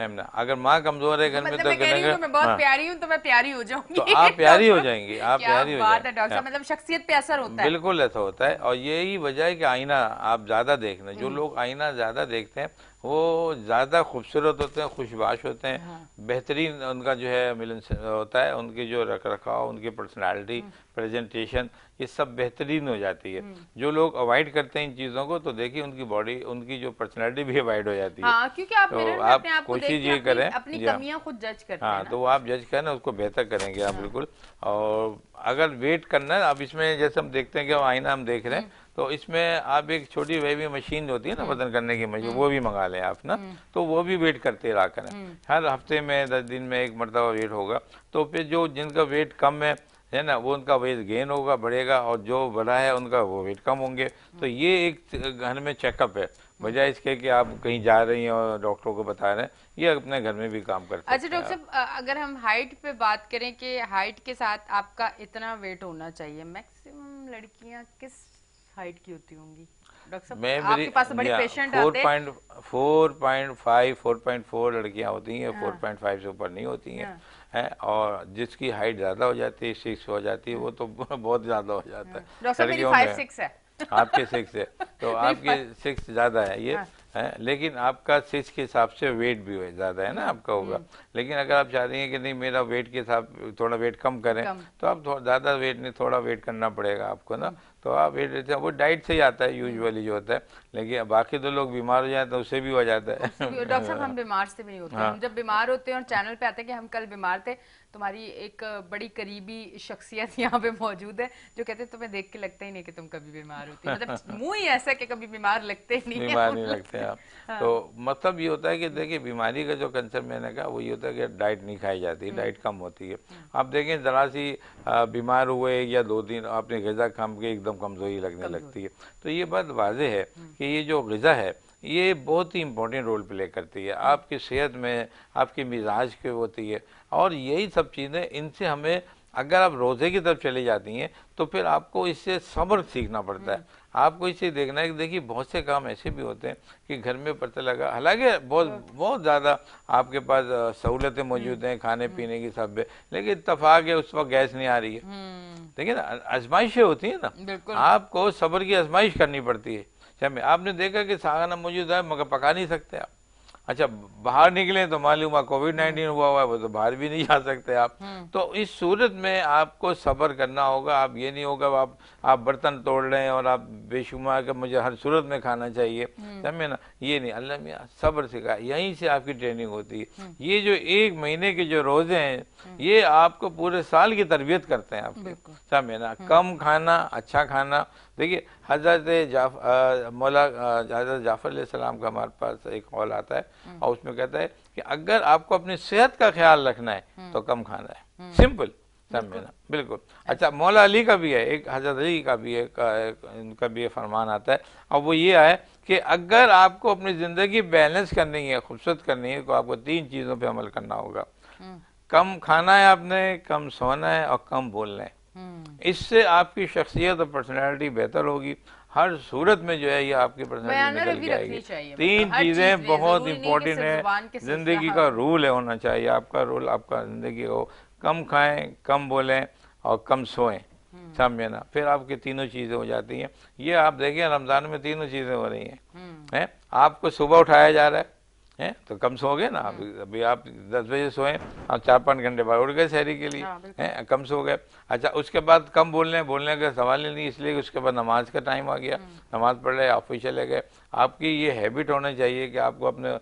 अगर माँ कमजोर है घर में तो मतलब मैं मैं बहुत प्यारी हूँ तो मैं प्यारी हो जाऊंगी तो आप प्यारी हो जाएंगी आप प्यारी हो जाएंगे डॉक्टर साहब हाँ। मतलब शख्सियत पे असर होता है बिल्कुल ऐसा होता है और यही वजह है कि आईना आप ज्यादा देखना जो हम्म। लोग आईना ज्यादा देखते हैं वो ज़्यादा खूबसूरत होते हैं खुशबाश होते हैं हाँ। बेहतरीन उनका जो है मिलन होता है उनके जो रख रखाव उनकी पर्सनालिटी हाँ। प्रेजेंटेशन ये सब बेहतरीन हो जाती है हाँ। जो लोग अवॉइड करते हैं इन चीज़ों को तो देखिए उनकी बॉडी उनकी जो पर्सनालिटी भी अवॉइड हो जाती है हाँ, क्योंकि आप तो आप कोशिश ये करें अपनी हाँ। कमियां खुद जज करें हाँ तो आप जज करें ना उसको बेहतर करेंगे आप बिल्कुल और अगर वेट करना है अब इसमें जैसे हम देखते हैं कि आईना हम देख रहे हैं हम्म। तो इसमें आप एक छोटी वेवी मशीन होती है ना हम्म। वजन करने की मशीन हम्म। वो भी मंगा लें आप ना हम्म। तो वो भी वेट करते रहा हर हफ्ते में दस दिन में एक मरतबा वेट होगा तो फिर जो जिनका वेट कम है है ना वो उनका वेट गेन होगा बढ़ेगा और जो बढ़ा है उनका वो वेट कम होंगे तो ये एक घर में चेकअप है बजाय इसके कि आप कहीं जा रही हैं और डॉक्टरों को बता रहे हैं ये अपने घर में भी काम करते अच्छा डॉक्टर साहब अगर हम हाइट पे बात करें कि हाइट के साथ आपका इतना वेट होना चाहिए मैक्सिमम लड़कियां किस हाइट की होती होंगी डॉक्टर साहब आपके पास तो बड़े पेशेंट आते हैं 4.5 4.4 लड़कियां होती हैं 4.5 हाँ। से ऊपर नहीं होती हैं हाँ। है और जिसकी हाइट ज्यादा हो जाती है सिक्स हो जाती है हाँ। वो तो बहुत ज्यादा हो जाता है डॉक्टर मेरी 5 6 है आपके सिक्स है तो आपके सिक्स ज्यादा है ये हाँ। है लेकिन आपका सिज के हिसाब से वेट भी ज़्यादा है ना आपका होगा हम्म। लेकिन अगर आप चाह रही हैं कि नहीं मेरा वेट के हिसाब थोड़ा वेट कम करें कम। तो आप ज़्यादा वेट नहीं थोड़ा वेट करना पड़ेगा आपको ना हम्म। तो आप वेट लेते हैं वो डाइट से ही आता है यूजुअली जो होता है लेकिन बाकी तो लोग बीमार हो जाते हैं उससे भी हो जाता है डॉक्टर साहब हम बीमार से भी नहीं होते हाँ। हम जब बीमार होते हैं और चैनल पे आते हैं कि हम कल बीमार थे तुम्हारी एक बड़ी करीबी शख्सियत यहाँ पे मौजूद है जो कहते हैं तुम्हें देख के लगता ही नहीं कि तुम कभी बीमार होती मतलब मुंह ही ऐसा कि कभी बीमार लगते ही नहीं बीमार नहीं लगते आप हाँ। तो मतलब ये होता है कि देखिए बीमारी का जो कंसर मैंने कहा वो ये होता है कि डाइट नहीं खाई जाती डाइट हम्म। कम होती है हम्म। आप देखें जरा सी बीमार हुए या दो दिन आपने गज़ा खाम के एकदम कमज़ोरी लगने लगती है तो ये बात वाजह है हम्म। कि ये जो गज़ा है ये बहुत ही इम्पोर्टेंट रोल प्ले करती है आपकी सेहत में आपके मिजाज के होती है और यही सब चीज़ें इनसे हमें अगर आप रोज़े की तरफ चली जाती हैं तो फिर आपको इससे सब्र सीखना पड़ता है हम्म। आपको इसे देखना है कि देखिए बहुत से काम ऐसे भी होते हैं कि घर में पता लगा हालांकि बहुत हाँ। बहुत ज़्यादा आपके पास सहूलतें मौजूद हैं हम्म। खाने हम्म। पीने की सब लेकिन इतफाक है उस वक्त गैस नहीं आ रही है देखिए ना आजमाइशें होती हैं ना आपको सब्र की आजमाइश करनी पड़ती है आपने देखा कि सागाना मौजूद है मगर पका नहीं सकते आप अच्छा बाहर निकले तो मालूम हुआ कोविड नाइन्टीन हुआ हुआ है वो तो बाहर भी नहीं जा सकते आप हम्म। तो इस सूरत में आपको सब्र करना होगा आप ये नहीं होगा आप आप बर्तन तोड़ रहे हैं और आप बेशुमार के मुझे हर सूरत में खाना चाहिए हम्म। समझे ना ये नहीं अल्लाह मियाँ सब्र सिखा यहीं से आपकी ट्रेनिंग होती है हम्म। ये जो एक महीने के जो रोज़े हैं ये आपको पूरे साल की तरबियत करते हैं आपके समझे ना कम खाना अच्छा खाना देखिए हजरत मौला हजरत जाफ़र सलाम का हमारे पास एक कॉल आता है हम्म। और उसमें कहता है कि अगर आपको अपनी सेहत का ख्याल रखना है हम्म। तो कम खाना है हम्म। सिंपल समझना बिल्कुल अच्छा मौला अली का भी है एक हजरत अली का भी है उनका भी फरमान आता है और वो ये आए कि अगर आपको अपनी ज़िंदगी बैलेंस करनी है खूबसूरत करनी है तो आपको तीन चीज़ों पर अमल करना होगा कम खाना है आपने कम सोना है और कम बोलना है इससे आपकी शख्सियत और पर्सनैलिटी बेहतर होगी हर सूरत में जो है ये आपकी पर्सनैलिटी निकल तीन मतलब चीज़ें बहुत इंपॉर्टेंट है ज़िंदगी का रूल है होना चाहिए आपका रूल आपका ज़िंदगी हो कम खाएं कम बोलें और कम सोएं हम्म। समझे ना फिर आपकी तीनों चीज़ें हो जाती हैं ये आप देखिए रमज़ान में तीनों चीज़ें हो रही हैं हम्म। है? आपको सुबह उठाया जा रहा है हैं तो कम सोओगे ना आप हाँ। अभी आप दस बजे सोए आप चार पाँच घंटे बाद उठ गए शहरी के लिए हाँ, हैं कम सो गए अच्छा उसके बाद कम बोलने बोलने का सवाल ही नहीं इसलिए उसके बाद नमाज का टाइम आ गया हम्म। नमाज पढ़ रहे ऑफिस चले गए आपकी ये हैबिट होना चाहिए कि आपको अपने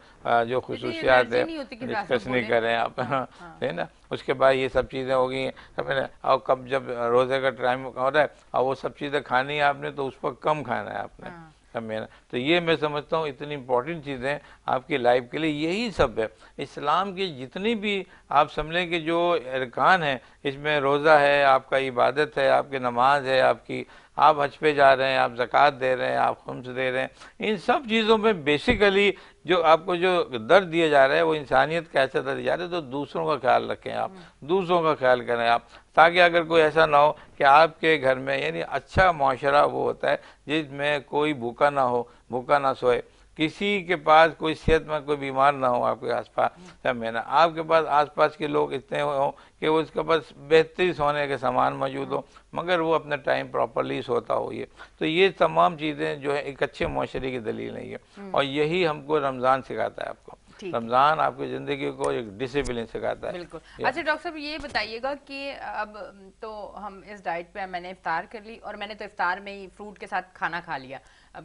जो खसूसियात है डिस्कस नहीं करें आप हाँ, है ना उसके बाद ये सब चीज़ें हो गई हैं तो और कब जब रोज़े का टाइम हो रहा है और वो सब चीज़ें खानी है आपने तो उस पर कम खाना है आपने मेरा तो ये मैं समझता हूँ इतनी इम्पोर्टेंट चीज़ें आपकी लाइफ के लिए यही सब है इस्लाम की जितनी भी आप समझें कि जो अरकान है इसमें रोज़ा है आपका इबादत है आपकी नमाज है आपकी आप हज पे जा रहे हैं आप ज़क़़त दे रहे हैं आप खम्स दे रहे हैं इन सब चीज़ों में बेसिकली जो आपको जो दर्द दिया जा रहा है वो इंसानियत का ऐसा दर्द जा रहा है तो दूसरों का ख्याल रखें आप दूसरों का ख्याल करें आप ताकि अगर कोई ऐसा ना हो कि आपके घर में यानी अच्छा माशरा वो होता है जिसमें कोई भूखा ना हो भूखा ना सोए किसी के पास कोई सेहत में कोई बीमार ना हो आपके आसपास तो मैं ना आपके पास आसपास के लोग इतने हों कि उसके पास बेहतरी सोने के सामान मौजूद हो मगर वो अपना टाइम प्रॉपरली सोता हो ये तो ये तमाम चीज़ें जो है एक अच्छे माशरे की दलील नहीं है हम्म। और यही हमको रमज़ान सिखाता है आपको रमज़ान आपकी ज़िंदगी को एक डिसिप्लिन सिखाता है बिल्कुल अच्छा डॉक्टर साहब ये बताइएगा कि अब तो हम इस डाइट पे मैंने इफ्तार कर ली और मैंने तो इफ्तार में ही फ्रूट के साथ खाना खा लिया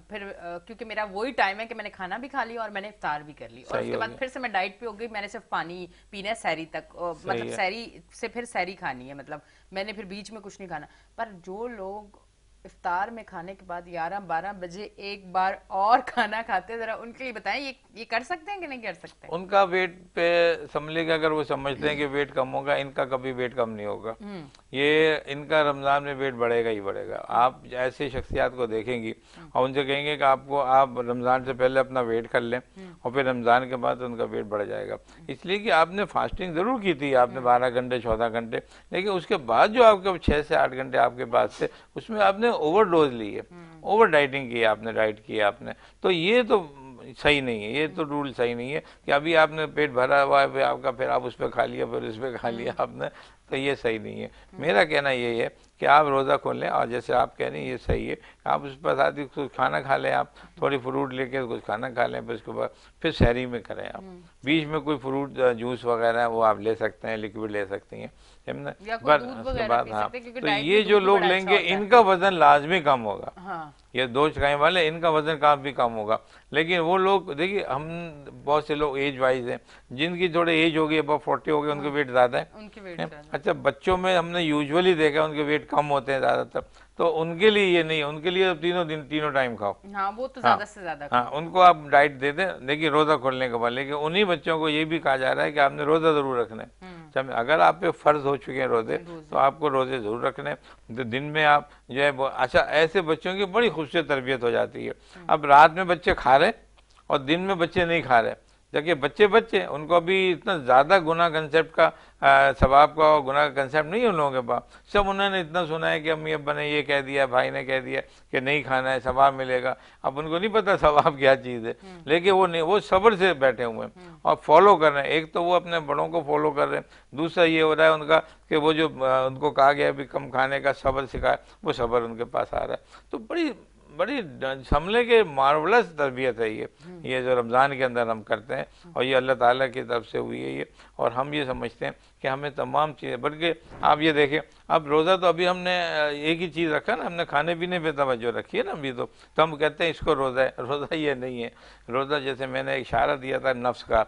फिर क्योंकि मेरा वही टाइम है कि मैंने खाना भी खा लिया और मैंने इफ्तार भी कर ली और उसके बाद फिर से मैं डाइट पे हो गई मैंने सिर्फ पानी पीना है सैरी तक मतलब सैरी से फिर सैरी खानी है मतलब मैंने फिर बीच में कुछ नहीं खाना पर जो लोग इफ्तार में खाने के बाद ग्यारह बारह बजे एक बार और खाना खाते जरा उनके लिए बताएं ये ये कर सकते हैं कि नहीं कर सकते उनका वेट पे समझ अगर वो समझते हैं कि वेट कम होगा इनका कभी वेट कम नहीं होगा हम्म। ये इनका रमजान में वेट बढ़ेगा ही बढ़ेगा आप ऐसी शख्सियात को देखेंगी हम्म। और उनसे कहेंगे कि आपको आप रमजान से पहले अपना वेट कर लें हम्म। और फिर रमजान के बाद उनका वेट बढ़ जाएगा इसलिए कि आपने फास्टिंग जरूर की थी आपने बारह घंटे चौदह घंटे लेकिन उसके बाद जो आपके छह से आठ घंटे आपके पास थे उसमें आपने ओवरडोज ली है ओवर हम्म। डाइटिंग की आपने डाइट की आपने तो ये तो सही नहीं है ये तो रूल सही नहीं है कि अभी आपने पेट भरा हुआ है फिर आपका फिर आप उस पर खा लिया फिर उस पर खा लिया हम्म। आपने तो ये सही नहीं है हम्म। मेरा कहना ये है कि आप रोज़ा खोल लें और जैसे आप कह रहे हैं ये सही है आप उस पर आदि कुछ खाना खा लें आप थोड़ी फ्रूट लेके कुछ खाना खा लें फिर उसके बाद फिर शहरी में करें आप हम्म। बीच में कोई फ्रूट जूस वगैरह वो आप ले सकते हैं लिक्विड ले सकती हैं उसके बाद हाँ तो ये जो तो लोग अच्छा लेंगे इनका वजन लाजमी कम होगा हाँ। ये दो चाय वाले इनका वजन काफ़ी कम होगा लेकिन वो लोग देखिए हम बहुत से लोग एज वाइज हैं जिनकी थोड़े एज होगी अब फोर्टी हो गए उनके वेट ज़्यादा है अच्छा बच्चों में हमने यूजुअली देखा उनके वेट कम होते हैं ज़्यादातर तो उनके लिए ये नहीं उनके लिए तो तीनों दिन तीनों टाइम खाओ हाँ वो तो हाँ। ज्यादा हाँ, से ज्यादा हाँ उनको आप डाइट दे दें देखिए रोजा खोलने के बाद लेकिन उन्हीं बच्चों को ये भी कहा जा रहा है कि आपने रोजा जरूर रखना है हम्म। अगर आप पे फर्ज हो चुके हैं रोजे तो आपको रोजे जरूर रखने तो दिन में आप जो है अच्छा ऐसे बच्चों की बड़ी खुशी तरबियत हो जाती है हम्म। अब रात में बच्चे खा रहे और दिन में बच्चे नहीं खा रहे जबकि बच्चे बच्चे उनको अभी इतना ज़्यादा गुना कंसेप्ट का सवाब का और गुना का कंसेप्ट नहीं उन लोगों के पास सब उन्होंने इतना सुना है कि अम्मी अब्बा ने ये कह दिया भाई ने कह दिया कि नहीं खाना है सवाब मिलेगा अब उनको नहीं पता सवाब क्या चीज़ है हम्म। लेकिन वो नहीं वो सब्र से बैठे हुए हैं हम्म। और फॉलो कर रहे हैं एक तो वो अपने बड़ों को फॉलो कर रहे हैं दूसरा ये हो रहा है उनका कि वो जो उनको कहा गया अभी कम खाने का सब्र सिखाए वो सब्र उनके पास आ रहा है तो बड़ी बड़ी हमले के मार्वलस तरबियत है ये हम्म। ये जो रमज़ान के अंदर हम करते हैं और ये अल्लाह ताला की तरफ से हुई है ये और हम ये समझते हैं कि हमें तमाम चीज़ें बल्कि आप ये देखें अब रोज़ा तो अभी हमने एक ही चीज़ रखा ना हमने खाने पीने पे तोज्जो रखी है ना अभी तो तो हम कहते हैं इसको रोज़ा है रोज़ा ये नहीं है रोज़ा जैसे मैंने इशारा दिया था नफ्स का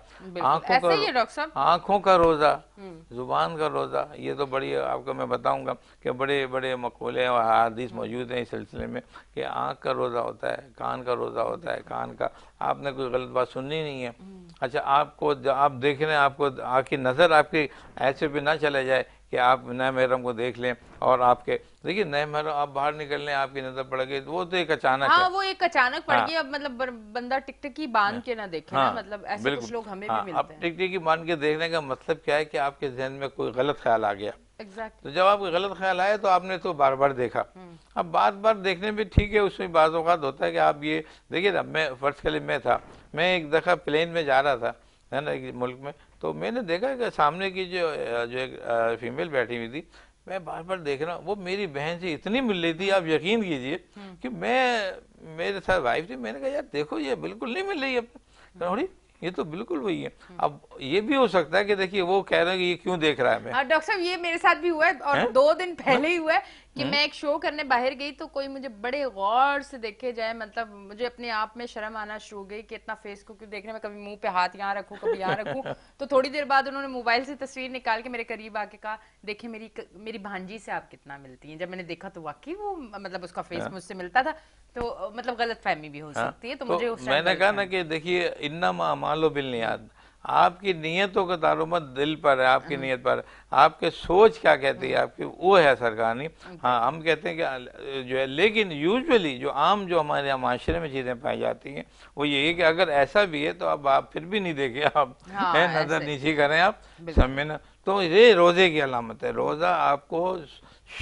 आँखों का आँखों का रोज़ा हम्म। ज़ुबान का रोज़ा ये तो बड़ी आपको मैं बताऊँगा कि बड़े बड़े मकोले और हादिस मौजूद हैं इस सिलसिले में कि आँख का रोज़ा होता है कान का रोज़ा होता है कान का आपने कोई गलत बात सुननी नहीं है हम्म। अच्छा आपको आप देख रहे हैं आपको आपकी नज़र आपकी ऐसे भी ना चले जाए कि आप नए महरम को देख लें और आपके देखिए नए महरम आप बाहर निकल लें आपकी नजर पड़ गई वो तो एक अचानक हाँ, वो एक अचानक पड़ हाँ। गई अब मतलब बंदा टिकटिकी बांध के ना देखे हाँ, ना, मतलब ऐसे कुछ लोग हमें हाँ, भी मिलते अब टिकटिकी बांध के देखने का मतलब क्या है कि आपके जहन में कोई गलत ख्याल आ गया exactly. तो जब आपको गलत ख्याल आया तो आपने तो बार बार देखा हम्म। अब बार बार देखने में ठीक है उसमें बाज़ अवत होता है कि आप ये देखिए ना मैं फर्स्ट के लिए मैं था मैं एक दफ़ा प्लेन में जा रहा था है ना एक मुल्क में तो मैंने देखा कि सामने की जो जो एक फीमेल बैठी हुई थी मैं बार बार देख रहा हूँ वो मेरी बहन से इतनी मिल रही थी आप यकीन कीजिए हम्म। कि मैं मेरे साथ वाइफ थी मैंने कहा यार देखो ये बिल्कुल नहीं मिल रही है तो ये तो बिल्कुल वही है अब ये भी हो सकता है कि देखिए वो कह रहे हैं कि ये क्यों देख रहा है मैं डॉक्टर साहब ये मेरे साथ भी हुआ है और है? दो दिन पहले ही हुआ है कि हम्म। मैं एक शो करने बाहर गई तो कोई मुझे बड़े गौर से देखे जाए मतलब मुझे अपने आप में शर्म आना शुरू हो गई कि इतना फेस को क्यों देखने में कभी मुंह पे हाथ यहाँ रखू कभी यहाँ रखू तो थोड़ी देर बाद उन्होंने मोबाइल से तस्वीर निकाल के मेरे करीब आके कहा देखे मेरी मेरी भांजी से आप कितना मिलती है जब मैंने देखा तो वाकई वो मतलब उसका फेस हाँ। मुझसे मिलता था तो मतलब गलत फहमी भी हो हाँ। सकती है तो, तो मुझे मैंने कहा ना कि देखिए इन्ना मामालो बिल नहीं याद आपकी नीयतों का तारुमत दिल पर है आपकी हाँ। नीयत पर आपके सोच क्या कहती है आपकी वो है सरकारी हाँ हम कहते हैं कि जो है लेकिन यूजुअली जो आम जो हमारे यहाँ माशरे में चीज़ें पाई जाती हैं वो ये है कि अगर ऐसा भी है तो अब आप फिर भी नहीं देखे आप हाँ, नज़र नीचे करें आप समय ना तो ये रोज़े की अलामत है रोज़ा आपको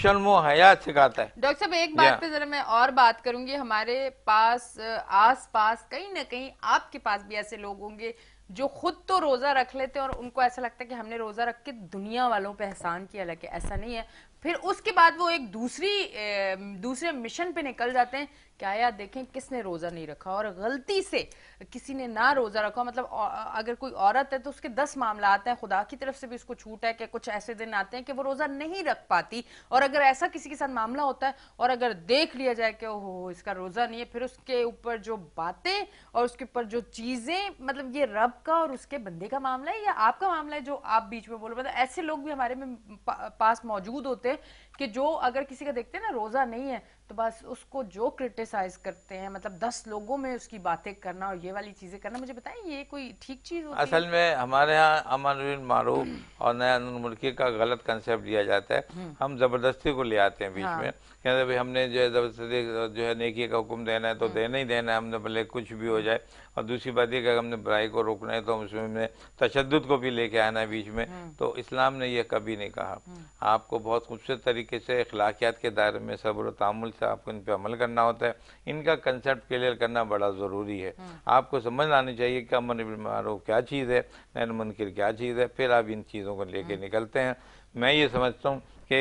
शर्मो हयात सिखाता है डॉक्टर साहब एक बात पे जरा मैं और बात करूंगी हमारे पास आस पास कहीं ना कहीं आपके पास भी ऐसे लोग होंगे जो खुद तो रोज़ा रख लेते हैं और उनको ऐसा लगता है कि हमने रोज़ा रख के दुनिया वालों पे एहसान किया लगे ऐसा नहीं है फिर उसके बाद वो एक दूसरी दूसरे मिशन पे निकल जाते हैं कि आया देखें किसने रोजा नहीं रखा और गलती से किसी ने ना रोजा रखा मतलब अगर कोई औरत है तो उसके दस मामला आते हैं खुदा की तरफ से भी उसको छूट है कि कुछ ऐसे दिन आते हैं कि वो रोजा नहीं रख पाती और अगर ऐसा किसी के साथ मामला होता है और अगर देख लिया जाए कि ओहो इसका रोजा नहीं है फिर उसके ऊपर जो बातें और उसके ऊपर जो चीजें मतलब ये रब का और उसके बंदे का मामला है या आपका मामला है जो आप बीच में बोल मतलब ऐसे लोग भी हमारे में पास मौजूद होते हैं कि जो अगर किसी का देखते हैं ना रोजा नहीं है तो बस उसको जो क्रिटिसाइज करते हैं मतलब दस लोगों में उसकी बातें करना और ये वाली चीज़ें करना मुझे बताएं ये कोई ठीक चीज़ होती असल में हमारे यहाँ अमन मारूफ और नया मुल्की का गलत कंसेप्ट दिया जाता है हम्म। हम ज़बरदस्ती को ले आते हैं बीच हाँ। में कहते भाई हमने जो है जबरदस्ती जो है नेकी का हुक्म देना है तो हम्म। देना ही देना है हमने भले कुछ भी हो जाए और दूसरी बात यह कि अगर हमने बुराई को रोकना है तो उसमें तशद को भी लेके आना है बीच में हम्म। तो इस्लाम ने यह कभी नहीं कहा हम्म। आपको बहुत खूबसूरत तरीके से अखलाकियात के दायरे में सब्र तामुल से आपको इन पर अमल करना होता है इनका कंसेप्ट क्लियर करना बड़ा ज़रूरी है आपको समझ आनी चाहिए कि अमन मारूफ क्या चीज़ है नैन मुनकर क्या चीज़ है फिर आप इन चीज़ों को लेके निकलते हैं मैं ये समझता हूँ कि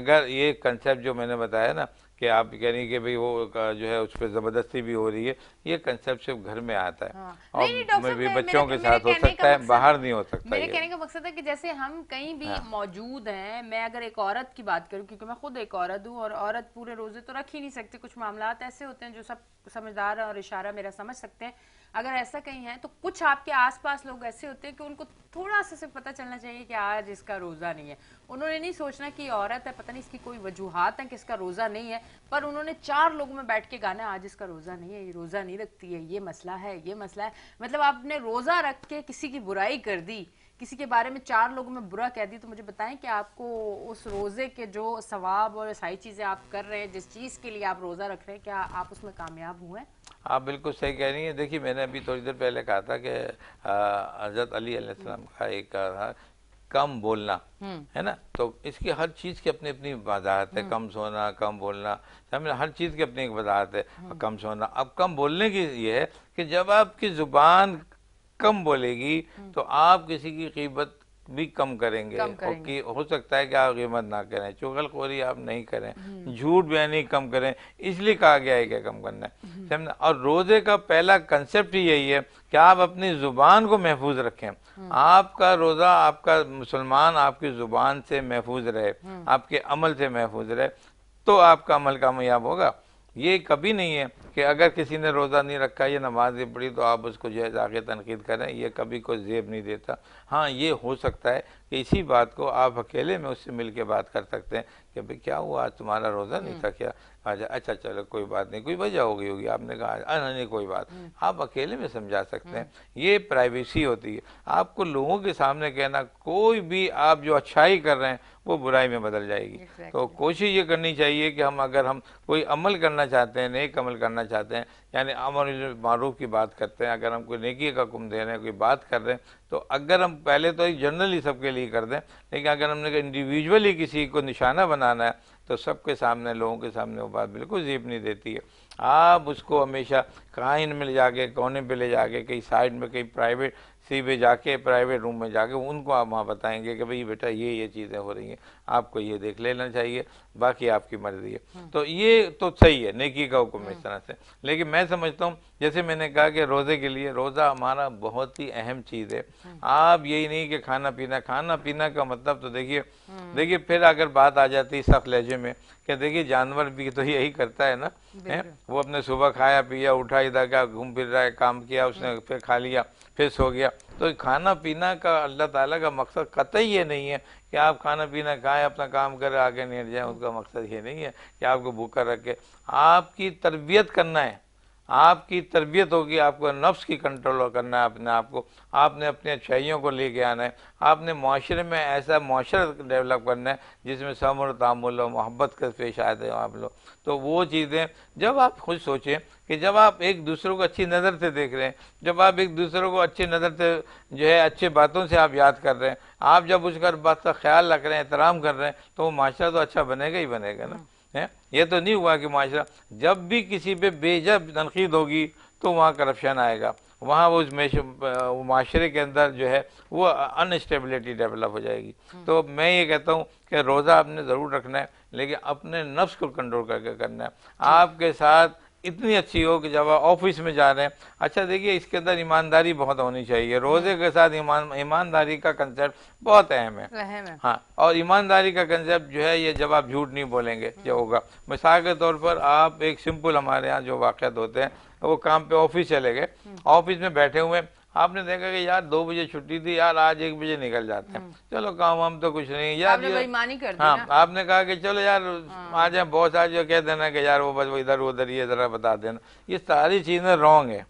अगर ये कंसेप्ट जो मैंने बताया ना कि आप रही कि भाई वो जो है उस पर ज़बरदस्ती भी हो रही है ये कंसेप्ट सिर्फ घर में आता है हाँ। और नहीं, भी बच्चों के साथ हो सकता है बाहर नहीं हो सकता मेरे कहने का मकसद है कि जैसे हम कहीं भी हाँ। मौजूद हैं मैं अगर एक औरत की बात करूं क्योंकि मैं खुद एक औरत हूं और औरत पूरे रोजे तो रख ही नहीं सकती कुछ मामला ऐसे होते हैं जो सब समझदार और इशारा मेरा समझ सकते हैं अगर ऐसा कहीं है तो कुछ आपके आसपास लोग ऐसे होते हैं कि उनको थोड़ा सा सिर्फ पता चलना चाहिए कि आज इसका रोज़ा नहीं है उन्होंने नहीं सोचना कि औरत है पता नहीं इसकी कोई वजूहत है कि इसका रोज़ा नहीं है पर उन्होंने चार लोगों में बैठ के गाना आज इसका रोज़ा नहीं है ये रोज़ा नहीं रखती है ये मसला है ये मसला है मतलब आपने रोज़ा रख के किसी की बुराई कर दी किसी के बारे में चार लोगों में बुरा कह दी तो मुझे बताएं कि आपको उस रोज़े के जो सवाब और सारी चीज़ें आप कर रहे हैं जिस चीज़ के लिए आप रोज़ा रख रहे हैं क्या आप उसमें कामयाब हुए हैं आप बिल्कुल सही कह रही हैं देखिए मैंने अभी थोड़ी देर पहले कहा था कि हजरत अली अलैहिस्सलाम का एक था कम बोलना हम्म। है ना तो इसकी हर चीज़ की अपनी अपनी वजाहत है हम्म। कम सोना कम बोलना समझ हर चीज़ की अपनी एक वजाहत है हम्म। कम सोना अब कम बोलने की ये है कि जब आपकी ज़ुबान कम बोलेगी तो आप किसी की कीमत भी कम करेंगे, कम करेंगे। और कि हो सकता है कि आप हिम्मत ना करें चुगलखोरी आप नहीं करें हम्म। झूठ बयानी कम करें इसलिए कहा गया है क्या कम करना है हम्म। समझना और रोजे का पहला कंसेप्ट ही यही है कि आप अपनी जुबान को महफूज रखें हम्म। आपका रोजा आपका मुसलमान आपकी जुबान से महफूज रहे आपके अमल से महफूज रहे तो आपका अमल कामयाब होगा ये कभी नहीं है कि अगर किसी ने रोज़ा नहीं रखा या नमाज नहीं पढ़ी तो आप उसको जो है जाके तनकीद करें यह कभी कोई जेब नहीं देता हाँ ये हो सकता है कि इसी बात को आप अकेले में उससे मिल के बात कर सकते हैं कि भाई क्या हुआ आज तुम्हारा रोज़ा नहीं था हम्म। क्या अच्छा अच्छा चलो कोई बात नहीं कोई वजह हो गई होगी आपने कहा अरे हाँ, नहीं कोई बात हम्म। आप अकेले में समझा सकते हैं हम्म। ये प्राइवेसी होती है आपको लोगों के सामने कहना कोई भी आप जो अच्छाई कर रहे हैं वो बुराई में बदल जाएगी तो exactly. तो कोशिश ये करनी चाहिए कि हम अगर हम कोई अमल करना चाहते हैं नेक अमल करना चाहते हैं यानी अमर मारूफ की बात करते हैं अगर हम कोई नेकी का हुक्म दे रहे हैं कोई बात कर रहे हैं तो अगर हम पहले तो जनरली सबके लिए कर दें लेकिन अगर हमने इंडिविजुअली किसी को निशाना बनाना है तो सबके सामने लोगों के सामने वो बात बिल्कुल जीप नहीं देती है आप उसको हमेशा काइन में ले जाके कोने पर ले जाके कहीं साइड में कहीं प्राइवेट सी पे जाके प्राइवेट रूम में जाके उनको आप वहाँ बताएंगे कि भाई बेटा ये ये चीज़ें हो रही हैं आपको ये देख लेना चाहिए बाकी आपकी मर्जी है हम्म। तो ये तो सही है नेकी का हुक्म इस हम्म। तरह से लेकिन मैं समझता हूँ जैसे मैंने कहा कि रोज़े के लिए रोज़ा हमारा बहुत ही अहम चीज़ है हम्म। आप यही नहीं कि खाना पीना खाना पीना का मतलब तो देखिए देखिए फिर अगर बात आ जाती है सख्त लहजे में कि देखिए जानवर भी तो यही करता है ना है? वो अपने सुबह खाया पिया उठा इधर का घूम फिर रहा है काम किया उसने फिर खा लिया फिर सो गया तो खाना पीना का अल्लाह ताला का मकसद कतई ये नहीं है कि आप खाना पीना खाएं अपना काम करें आगे नहीं जाएं उसका मकसद ये नहीं है कि आपको भूखा रखे आपकी तरबियत करना है आपकी तरबियत होगी आपको नफ्स की कंट्रोल करना है अपने आप को आपने अपनी अच्छाइयों को लेके आना है आपने माशरे में ऐसा माशरा डेवलप करना है जिसमें समर तामुल और मोहब्बत का पेश आए थे आप लोग तो वो चीज़ें जब आप खुद सोचें कि जब आप एक दूसरे को अच्छी नज़र से देख रहे हैं जब आप एक दूसरे को अच्छी नज़र से जो है अच्छे बातों से आप याद कर रहे हैं आप जब उसका बात का ख्याल रख रहे हैं एहतराम कर रहे हैं तो वो माशरा तो अच्छा बनेगा ही बनेगा ना है ये तो नहीं हुआ कि माशरा जब भी किसी पर बेजब तनकीद होगी तो वहाँ करप्शन आएगा वहाँ वो उस माशरे के अंदर जो है वो अनस्टेबिलिटी डेवलप हो जाएगी हम्म। तो मैं ये कहता हूँ कि रोज़ा आपने ज़रूर रखना है लेकिन अपने नफ्स को कंट्रोल करके करना है आपके साथ इतनी अच्छी हो कि जब आप ऑफिस में जा रहे हैं अच्छा देखिए इसके अंदर ईमानदारी बहुत होनी चाहिए रोजे के साथ ईमान ईमानदारी का कंसेप्ट बहुत अहम है हाँ और ईमानदारी का कंसेप्ट जो है ये जब आप झूठ नहीं बोलेंगे जो हम्म। होगा मिसाल के तौर पर आप एक सिंपल हमारे यहाँ जो वाक़ होते हैं वो काम पे ऑफिस चले गए हम्म। ऑफिस में बैठे हुए आपने देखा कि यार दो बजे छुट्टी थी यार आज एक बजे निकल जाते हैं हम्म। चलो काम हम तो कुछ नहीं यार आपने कर हाँ ना? आपने कहा कि चलो यार हाँ। आ जाए बॉस आज कह देना कि यार वो बस इधर उधर ये जरा बता देना ये सारी चीजें रॉन्ग है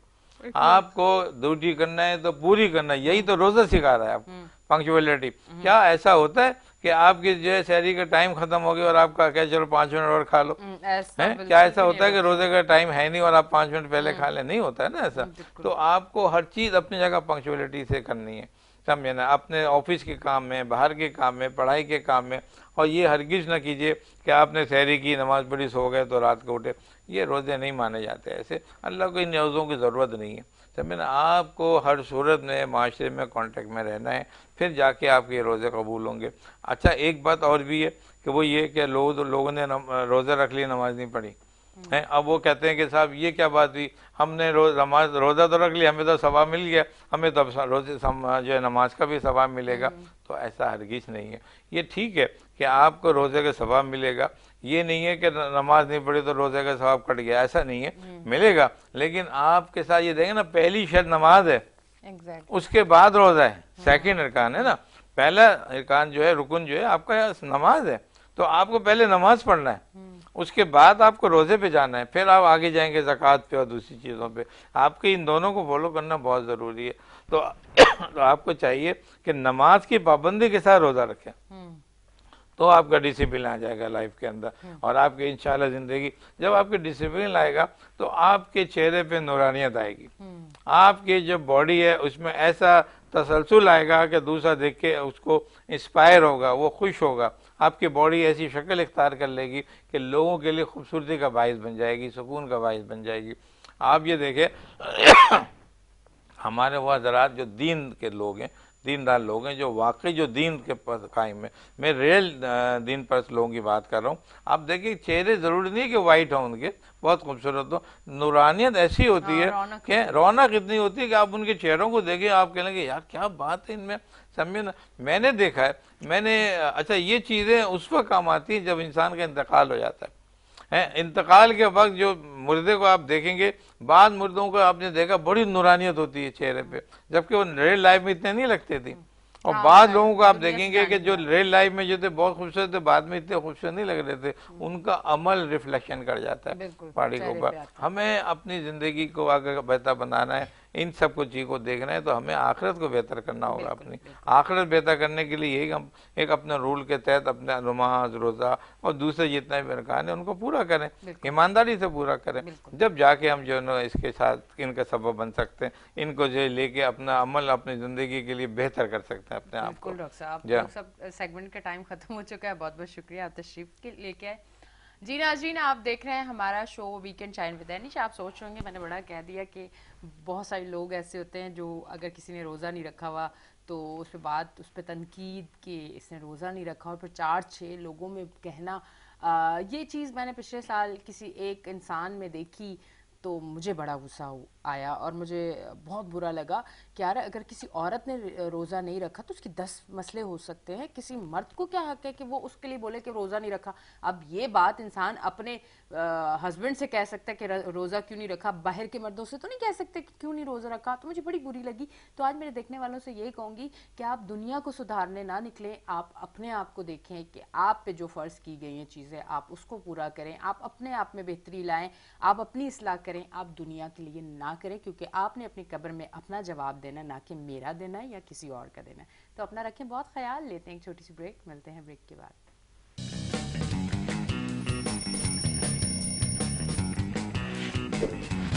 आपको ड्यूटी करना है तो पूरी करना है यही तो रोजा सिखा रहा है आपको पंक्चुअलिटी हम्म। हम्म। क्या ऐसा होता है कि आपकी जो है शहरी का टाइम खत्म हो गया और आपका कह क्या चलो पाँच मिनट और खा लो हम्म, है क्या ऐसा होता है कि रोजे का टाइम है नहीं और आप पाँच मिनट पहले हम्म। खा ले नहीं होता है ना ऐसा तो आपको हर चीज़ अपनी जगह पंक्चुअलिटी से करनी है समझे ना अपने ऑफिस के काम में बाहर के काम में पढ़ाई के काम में और ये हरगिज ना कीजिए कि आपने शहरी की नमाज पढ़ी सो गए तो रात को उठे ये रोज़े नहीं माने जाते ऐसे अल्लाह को इन न्यूज़ों की ज़रूरत नहीं है समझे ना आपको हर सूरत में माशरे में कांटेक्ट में रहना है फिर जाके आपके रोज़े कबूल होंगे अच्छा एक बात और भी है कि वो ये कि लोग लोगों ने रोज़ा रख लिया नमाज नहीं पढ़ी हम्म। हैं अब वो कहते हैं कि साहब ये क्या बात हुई हमने रोज नमाज रोज़ा तो रख लिया हमें तो सवाब मिल गया हमें तो अब रोज़े जो है नमाज का भी सवाब मिलेगा हम्म। तो ऐसा हरगिज नहीं है ये ठीक है कि आपको रोज़े का सवाब मिलेगा ये नहीं है कि नमाज नहीं पढ़ी तो रोज़े का सवाब कट गया ऐसा नहीं है हम्म। मिलेगा लेकिन आपके साथ ये देखें ना पहली शर्त नमाज है exactly. उसके बाद रोज़ा है सेकेंड अरकान है ना पहला अरकान जो है रुकन जो है आपका नमाज है तो आपको पहले नमाज पढ़ना है हम्म। उसके बाद आपको रोज़े पे जाना है फिर आप आगे जाएंगे जक़ात पे और दूसरी चीज़ों पे आपके इन दोनों को फॉलो करना बहुत ज़रूरी है तो, तो आपको चाहिए कि नमाज की पाबंदी के साथ रोज़ा रखें हम्म। तो आपका डिसिप्लिन आ जाएगा लाइफ के अंदर हाँ। और आपकी इंशाल्लाह ज़िंदगी जब आपके डिसिप्लिन आएगा तो आपके चेहरे पे नौरानियत आएगी हम्म। आपकी जो बॉडी है उसमें ऐसा तसलसल आएगा कि दूसरा देख के उसको इंस्पायर होगा वो खुश होगा आपकी बॉडी ऐसी शक्ल इख्तार कर लेगी कि लोगों के लिए खूबसूरती का बायस बन जाएगी सुकून का बायस बन जाएगी आप ये देखें हमारे वह ज़रात जो दीन के लोग हैं दीनदार लोग हैं जो वाकई जो दीन के पर कायम है मैं रियल दीन पर लोगों की बात कर रहा हूँ आप देखिए चेहरे ज़रूरी नहीं कि वाइट हों उनके बहुत खूबसूरत हो नूरानियत ऐसी होती हाँ, है कि रौनक इतनी होती है कि आप उनके चेहरों को देखें आप कहेंगे यार क्या बात है इनमें समझे ना मैंने देखा है मैंने अच्छा ये चीज़ें उस वक्त काम आती हैं जब इंसान का इंतकाल हो जाता है हैं इंतकाल के वक्त जो मुर्दे को आप देखेंगे बाद मुर्दों को आपने देखा बड़ी नुरानियत होती है चेहरे पे जबकि वो रियल लाइफ में इतने नहीं लगते थे और हाँ, बाद हाँ, लोगों को आप देखेंगे कि जो रियल लाइफ में जो थे बहुत खूबसूरत थे बाद में इतने खूबसूरत नहीं लग रहे थे उनका अमल रिफ्लेक्शन कर जाता है पहाड़ी के ऊपर हमें अपनी ज़िंदगी को आगे बेहतर बनाना है इन सब कुछ चीज़ को देखना है तो हमें आखिरत को बेहतर करना होगा अपनी आखिरत बेहतर करने के लिए यही हम एक अपने रूल के तहत अपने नमाज रोज़ा और दूसरे जितने भी अरकान है उनको पूरा करें ईमानदारी से पूरा करें जब जाके हम जो है इसके साथ इनका सबब बन सकते हैं इनको जो लेके अपना अमल अपनी ज़िंदगी के लिए बेहतर कर सकते हैं अपने आप को डॉक्टर साहब सेगमेंट का टाइम ख़त्म हो चुका है बहुत बहुत शुक्रिया आप तशरीफ लेके आए जी नाजीन आप देख रहे हैं हमारा show weekend shine with Anish आप सोच रहे होंगे मैंने बड़ा कह दिया कि बहुत सारे लोग ऐसे होते हैं जो अगर किसी ने रोज़ा नहीं रखा हुआ तो उस पर बात उस पर तनकीद कि इसने रोज़ा नहीं रखा और फिर चार छः लोगों में कहना आ, ये चीज़ मैंने पिछले साल किसी एक इंसान में देखी तो मुझे बड़ा गुस्सा आया और मुझे बहुत बुरा लगा कि यार अगर किसी औरत ने रोज़ा नहीं रखा तो उसके दस मसले हो सकते हैं किसी मर्द को क्या हक है कि वो उसके लिए बोले कि रोज़ा नहीं रखा अब ये बात इंसान अपने हस्बैंड से कह सकता है कि रोज़ा क्यों नहीं रखा बाहर के मर्दों से तो नहीं कह सकते कि क्यों नहीं रोज़ा रखा तो मुझे बड़ी बुरी लगी तो आज मेरे देखने वालों से यही कहूँगी कि आप दुनिया को सुधारने ना निकलें आप अपने आप को देखें कि आप पे जो फ़र्ज़ की गई हैं चीज़ें आप उसको पूरा करें आप अपने आप में बेहतरी लाएँ आप अपनी इसलाह करें करें आप दुनिया के लिए ना करें क्योंकि आपने अपनी कब्र में अपना जवाब देना ना कि मेरा देना है या किसी और का देना है तो अपना रखें बहुत ख्याल लेते हैं एक छोटी सी ब्रेक मिलते हैं ब्रेक के बाद